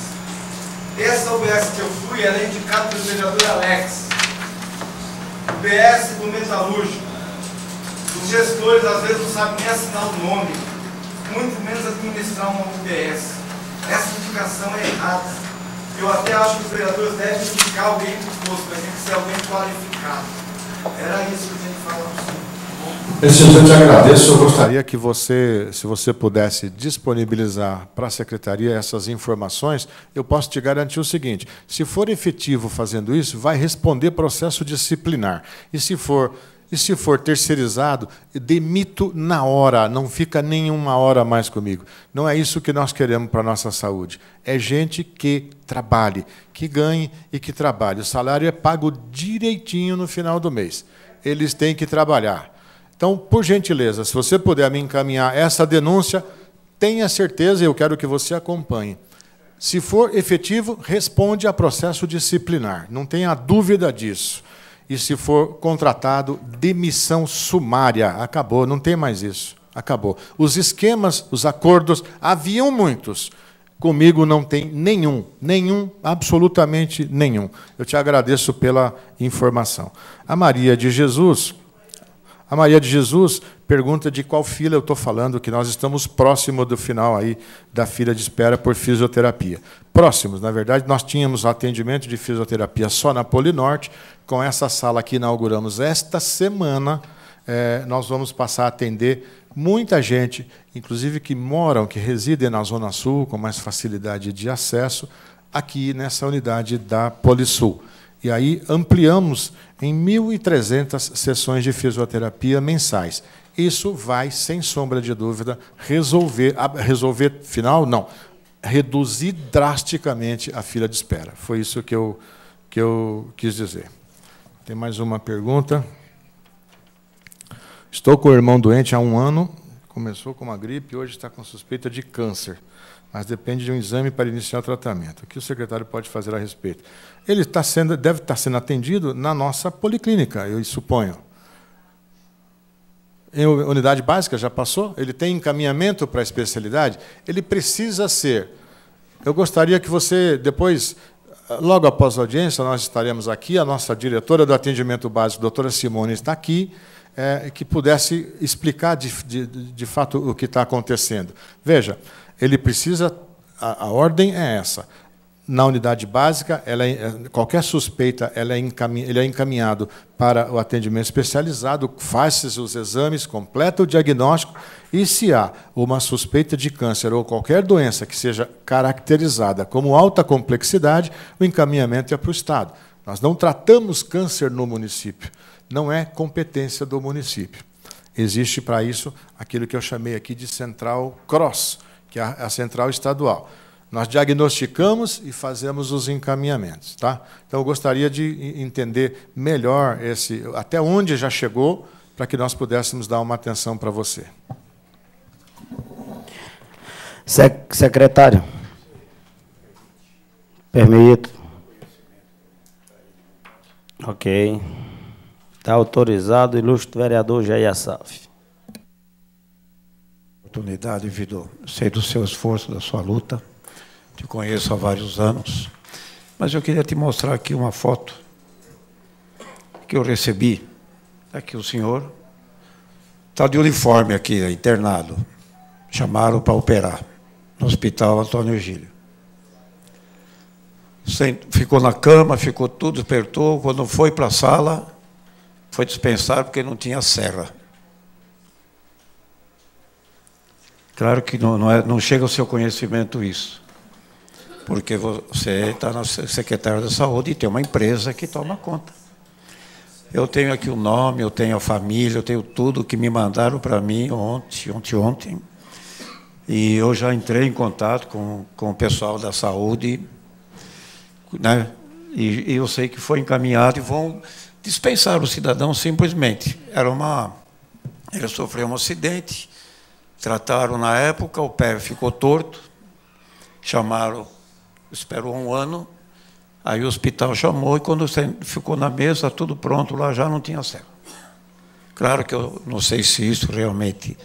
Essa UBS que eu fui, ela é indicada pelo vereador Alex. UBS do Metalúrgico. Os gestores às vezes não sabem nem assinar o nome, muito menos administrar uma UBS. Essa indicação é errada. Eu até acho que os vereadores devem indicar alguém do posto, mas tem que ser alguém qualificado. Era isso que eu tinha que falar para o senhor. Presidente, eu te agradeço. Eu gostaria que você, se você pudesse disponibilizar para a secretaria essas informações, eu posso te garantir o seguinte: se for efetivo fazendo isso, vai responder processo disciplinar. E se for e se for terceirizado, demito na hora, não fica nenhuma hora mais comigo. Não é isso que nós queremos para a nossa saúde. É gente que trabalhe, que ganhe e que trabalhe. O salário é pago direitinho no final do mês. Eles têm que trabalhar. Então, por gentileza, se você puder me encaminhar essa denúncia, tenha certeza, eu quero que você acompanhe. Se for efetivo, responde a processo disciplinar, não tenha dúvida disso. E se for contratado, demissão sumária. Acabou, não tem mais isso. Acabou. Os esquemas, os acordos, haviam muitos. Comigo não tem nenhum, nenhum, absolutamente nenhum. Eu te agradeço pela informação. A Maria de Jesus a Maria de Jesus pergunta de qual fila eu estou falando, que nós estamos próximo do final aí da fila de espera por fisioterapia. Próximos, na verdade, nós tínhamos atendimento de fisioterapia só na Polinorte. Com essa sala que inauguramos esta semana, é, nós vamos passar a atender muita gente, inclusive que moram, que residem na Zona Sul, com mais facilidade de acesso, aqui nessa unidade da Polisul. E aí ampliamos em 1.300 sessões de fisioterapia mensais. Isso vai, sem sombra de dúvida, resolver, resolver final, não, reduzir drasticamente a fila de espera. Foi isso que eu, que eu quis dizer. Tem mais uma pergunta. Estou com o irmão doente há um ano, começou com uma gripe, hoje está com suspeita de câncer mas depende de um exame para iniciar o tratamento. O que o secretário pode fazer a respeito? Ele está sendo, deve estar tá sendo atendido na nossa policlínica, eu suponho. Em unidade básica já passou? Ele tem encaminhamento para a especialidade? Ele precisa ser. Eu gostaria que você, depois, logo após a audiência, nós estaremos aqui, a nossa diretora do atendimento básico, doutora Simone, está aqui, é, que pudesse explicar de, de, de fato o que está acontecendo. Veja, ele precisa. A, a ordem é essa. Na unidade básica, é, qualquer suspeita ela é ele é encaminhado para o atendimento especializado, faz-se os exames, completa o diagnóstico e, se há uma suspeita de câncer ou qualquer doença que seja caracterizada como alta complexidade, o encaminhamento é para o Estado. Nós não tratamos câncer no município, não é competência do município. Existe para isso aquilo que eu chamei aqui de central cross que é, é a central estadual. Nós diagnosticamos e fazemos os encaminhamentos. Tá? Então, eu gostaria de entender melhor esse, até onde já chegou, para que nós pudéssemos dar uma atenção para você. Secretário, permito. Ok. Está autorizado, ilustre vereador Jair Assaf oportunidade, Vido. Sei do seu esforço, da sua luta. Te conheço há vários anos. Mas eu queria te mostrar aqui uma foto que eu recebi. Aqui é o senhor está de uniforme aqui, internado. Chamaram para operar no hospital Antônio Gílio. Ficou na cama, ficou tudo, apertou. Quando foi para a sala, foi dispensado porque não tinha serra. Claro que não, não, é, não chega ao seu conhecimento isso, porque você está na Secretaria da Saúde e tem uma empresa que toma conta. Eu tenho aqui o nome, eu tenho a família, eu tenho tudo que me mandaram para mim ontem, ontem, ontem. E eu já entrei em contato com, com o pessoal da saúde, né? E, e eu sei que foi encaminhado e vão dispensar o cidadão simplesmente. Era uma, ele sofreu um acidente, Trataram na época, o pé ficou torto, chamaram, esperou um ano, aí o hospital chamou e quando ficou na mesa, tudo pronto lá, já não tinha cego. Claro que eu não sei se isso realmente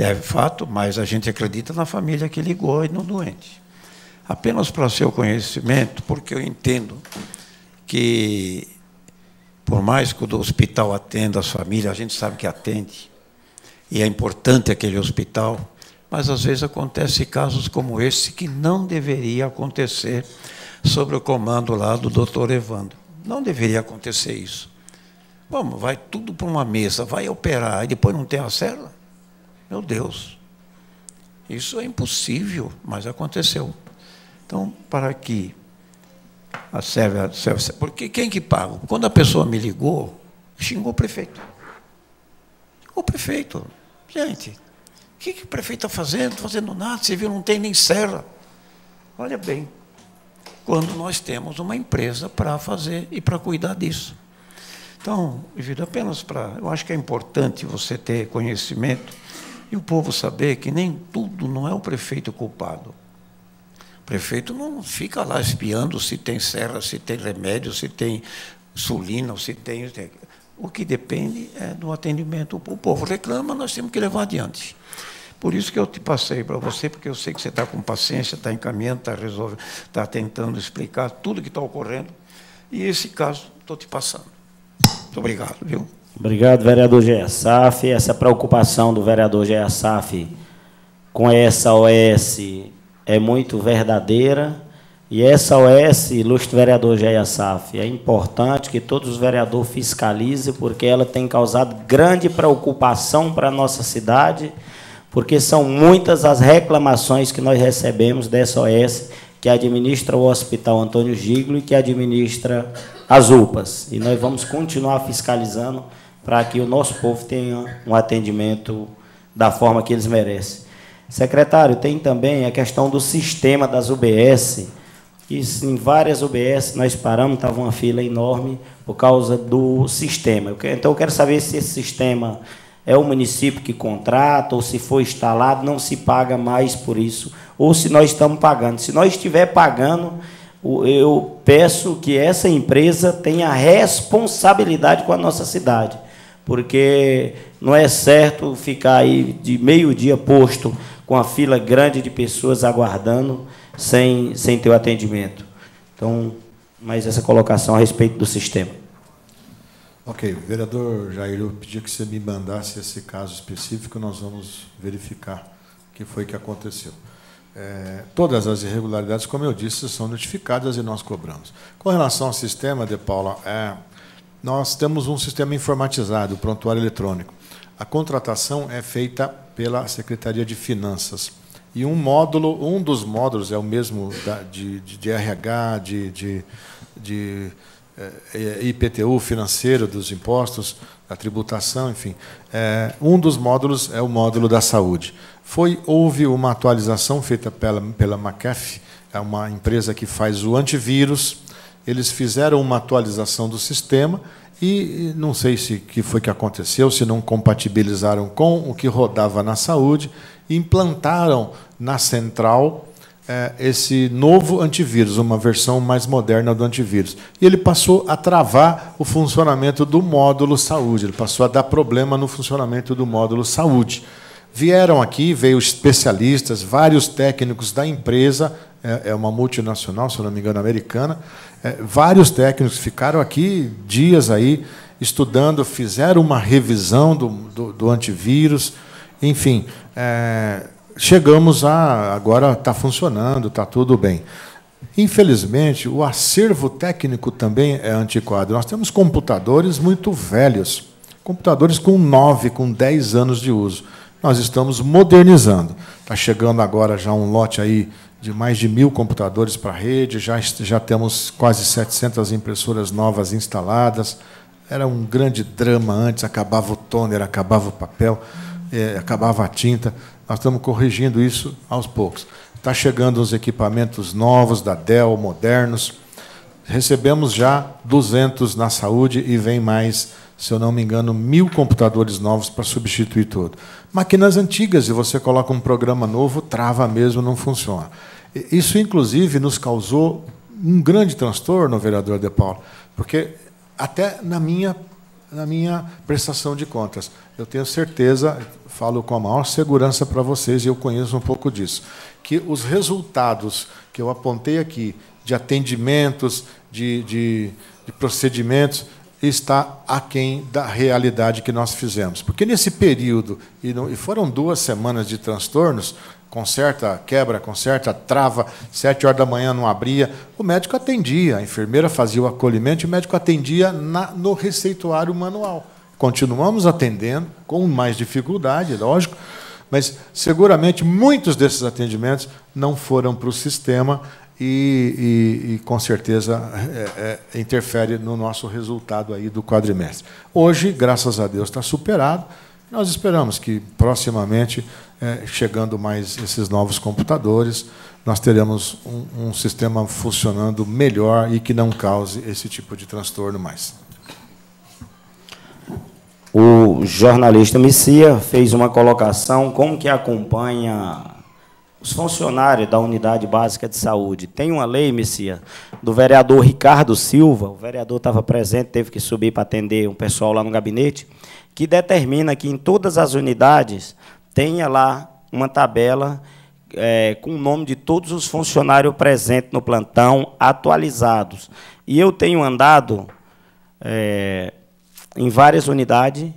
é fato, mas a gente acredita na família que ligou e no doente. Apenas para seu conhecimento, porque eu entendo que, por mais que o hospital atenda as famílias, a gente sabe que atende, e é importante aquele hospital, mas às vezes acontece casos como esse que não deveria acontecer sobre o comando lá do doutor Evandro. Não deveria acontecer isso. Vamos, vai tudo para uma mesa, vai operar e depois não tem a cela. Meu Deus, isso é impossível, mas aconteceu. Então, para que a serve, serve, porque quem que paga? Quando a pessoa me ligou, xingou o prefeito. O prefeito, Gente, o que, que o prefeito está fazendo? Fazendo nada, você viu, não tem nem serra. Olha bem, quando nós temos uma empresa para fazer e para cuidar disso. Então, Giro, apenas para. Eu acho que é importante você ter conhecimento e o povo saber que nem tudo não é o prefeito culpado. O prefeito não fica lá espiando se tem serra, se tem remédio, se tem insulina, se tem. O que depende é do atendimento. O povo reclama, nós temos que levar adiante. Por isso que eu te passei para você, porque eu sei que você está com paciência, está encaminhando, está resolvendo, está tentando explicar tudo o que está ocorrendo. E esse caso estou te passando. Muito obrigado, viu? Obrigado, vereador Gersaf. Essa preocupação do vereador Gersaf com essa OS é muito verdadeira e essa OS, ilustre vereador Jair Saf, é importante que todos os vereadores fiscalizem, porque ela tem causado grande preocupação para a nossa cidade, porque são muitas as reclamações que nós recebemos dessa OS, que administra o Hospital Antônio Giglo e que administra as UPAs. E nós vamos continuar fiscalizando para que o nosso povo tenha um atendimento da forma que eles merecem. Secretário, tem também a questão do sistema das UBS, e em várias OBS nós paramos, estava uma fila enorme por causa do sistema. Então eu quero saber se esse sistema é o município que contrata ou se for instalado, não se paga mais por isso, ou se nós estamos pagando. Se nós estiver pagando, eu peço que essa empresa tenha responsabilidade com a nossa cidade, porque não é certo ficar aí de meio-dia posto com a fila grande de pessoas aguardando sem, sem ter o atendimento. Então, mas essa colocação a respeito do sistema. Ok, vereador Jair, eu pedi que você me mandasse esse caso específico, nós vamos verificar o que foi que aconteceu. É, todas as irregularidades, como eu disse, são notificadas e nós cobramos. Com relação ao sistema, De Paula, é, nós temos um sistema informatizado, o prontuário eletrônico. A contratação é feita pela Secretaria de Finanças. E um módulo, um dos módulos é o mesmo da, de, de, de, RH, de, de, de é, eh, eh, IPTU financeiro dos impostos, da tributação, enfim. É, um dos módulos é o módulo da saúde. Foi houve uma atualização feita pela pela McAfee, é uma empresa que faz o antivírus. Eles fizeram uma atualização do sistema e não sei se que foi que aconteceu, se não compatibilizaram com o que rodava na saúde, implantaram na central é, esse novo antivírus, uma versão mais moderna do antivírus. E ele passou a travar o funcionamento do módulo saúde, ele passou a dar problema no funcionamento do módulo saúde. Vieram aqui, veio especialistas, vários técnicos da empresa, é, é uma multinacional, se não me engano, americana, é, vários técnicos ficaram aqui dias aí estudando, fizeram uma revisão do, do, do antivírus, enfim. É, chegamos a. Agora está funcionando, está tudo bem. Infelizmente, o acervo técnico também é antiquado. Nós temos computadores muito velhos, computadores com 9, com 10 anos de uso. Nós estamos modernizando. Está chegando agora já um lote aí de mais de mil computadores para a rede, já, já temos quase 700 impressoras novas instaladas. Era um grande drama antes, acabava o toner, acabava o papel, é, acabava a tinta. Nós estamos corrigindo isso aos poucos. Está chegando os equipamentos novos da Dell, modernos. Recebemos já 200 na saúde e vem mais, se eu não me engano, mil computadores novos para substituir tudo. Máquinas antigas, e você coloca um programa novo, trava mesmo, não funciona. Isso, inclusive, nos causou um grande transtorno, vereador De Paulo, porque até na minha na minha prestação de contas. Eu tenho certeza, falo com a maior segurança para vocês, e eu conheço um pouco disso, que os resultados que eu apontei aqui de atendimentos, de, de, de procedimentos, está aquém da realidade que nós fizemos. Porque nesse período, e foram duas semanas de transtornos, conserta, quebra, conserta, trava, sete horas da manhã não abria. O médico atendia, a enfermeira fazia o acolhimento e o médico atendia na, no receituário manual. Continuamos atendendo, com mais dificuldade, lógico, mas seguramente muitos desses atendimentos não foram para o sistema e, e, e com certeza é, é, interfere no nosso resultado aí do quadrimestre. Hoje, graças a Deus, está superado. Nós esperamos que, proximamente, é, chegando mais esses novos computadores, nós teremos um, um sistema funcionando melhor e que não cause esse tipo de transtorno mais. O jornalista Messias fez uma colocação, como que acompanha os funcionários da Unidade Básica de Saúde. Tem uma lei, Messias, do vereador Ricardo Silva, o vereador estava presente, teve que subir para atender um pessoal lá no gabinete, que determina que em todas as unidades tenha lá uma tabela é, com o nome de todos os funcionários presentes no plantão, atualizados. E eu tenho andado é, em várias unidades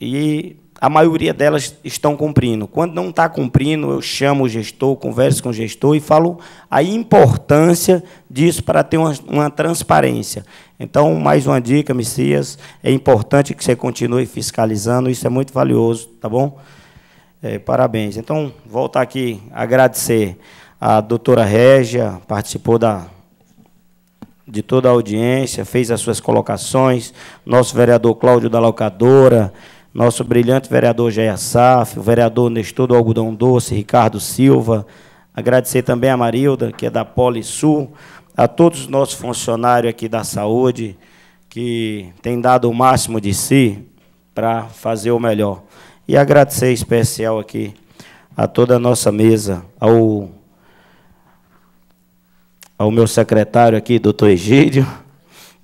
e a maioria delas estão cumprindo. Quando não está cumprindo, eu chamo o gestor, converso com o gestor e falo a importância disso para ter uma, uma transparência. Então, mais uma dica, Messias, é importante que você continue fiscalizando, isso é muito valioso, tá bom? É, parabéns. Então, voltar aqui, agradecer a doutora Régia, participou da, de toda a audiência, fez as suas colocações, nosso vereador Cláudio da Locadora, nosso brilhante vereador Jair Saf, o vereador Nestor do Algodão Doce, Ricardo Silva, agradecer também a Marilda, que é da Polisul, Sul, a todos os nossos funcionários aqui da saúde, que têm dado o máximo de si para fazer o melhor. E agradecer especial aqui a toda a nossa mesa, ao, ao meu secretário aqui, doutor Egídio,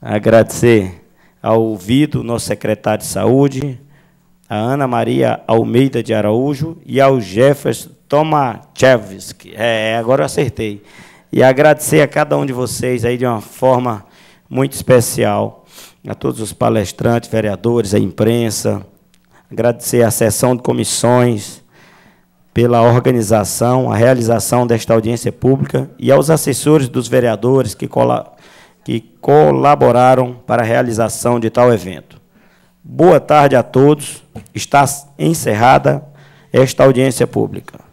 agradecer ao Vido, nosso secretário de saúde, a Ana Maria Almeida de Araújo e ao Jefferson Tomachevski. É, agora eu acertei. E agradecer a cada um de vocês aí de uma forma muito especial, a todos os palestrantes, vereadores, a imprensa, agradecer a sessão de comissões pela organização, a realização desta audiência pública e aos assessores dos vereadores que, cola que colaboraram para a realização de tal evento. Boa tarde a todos está encerrada esta audiência pública.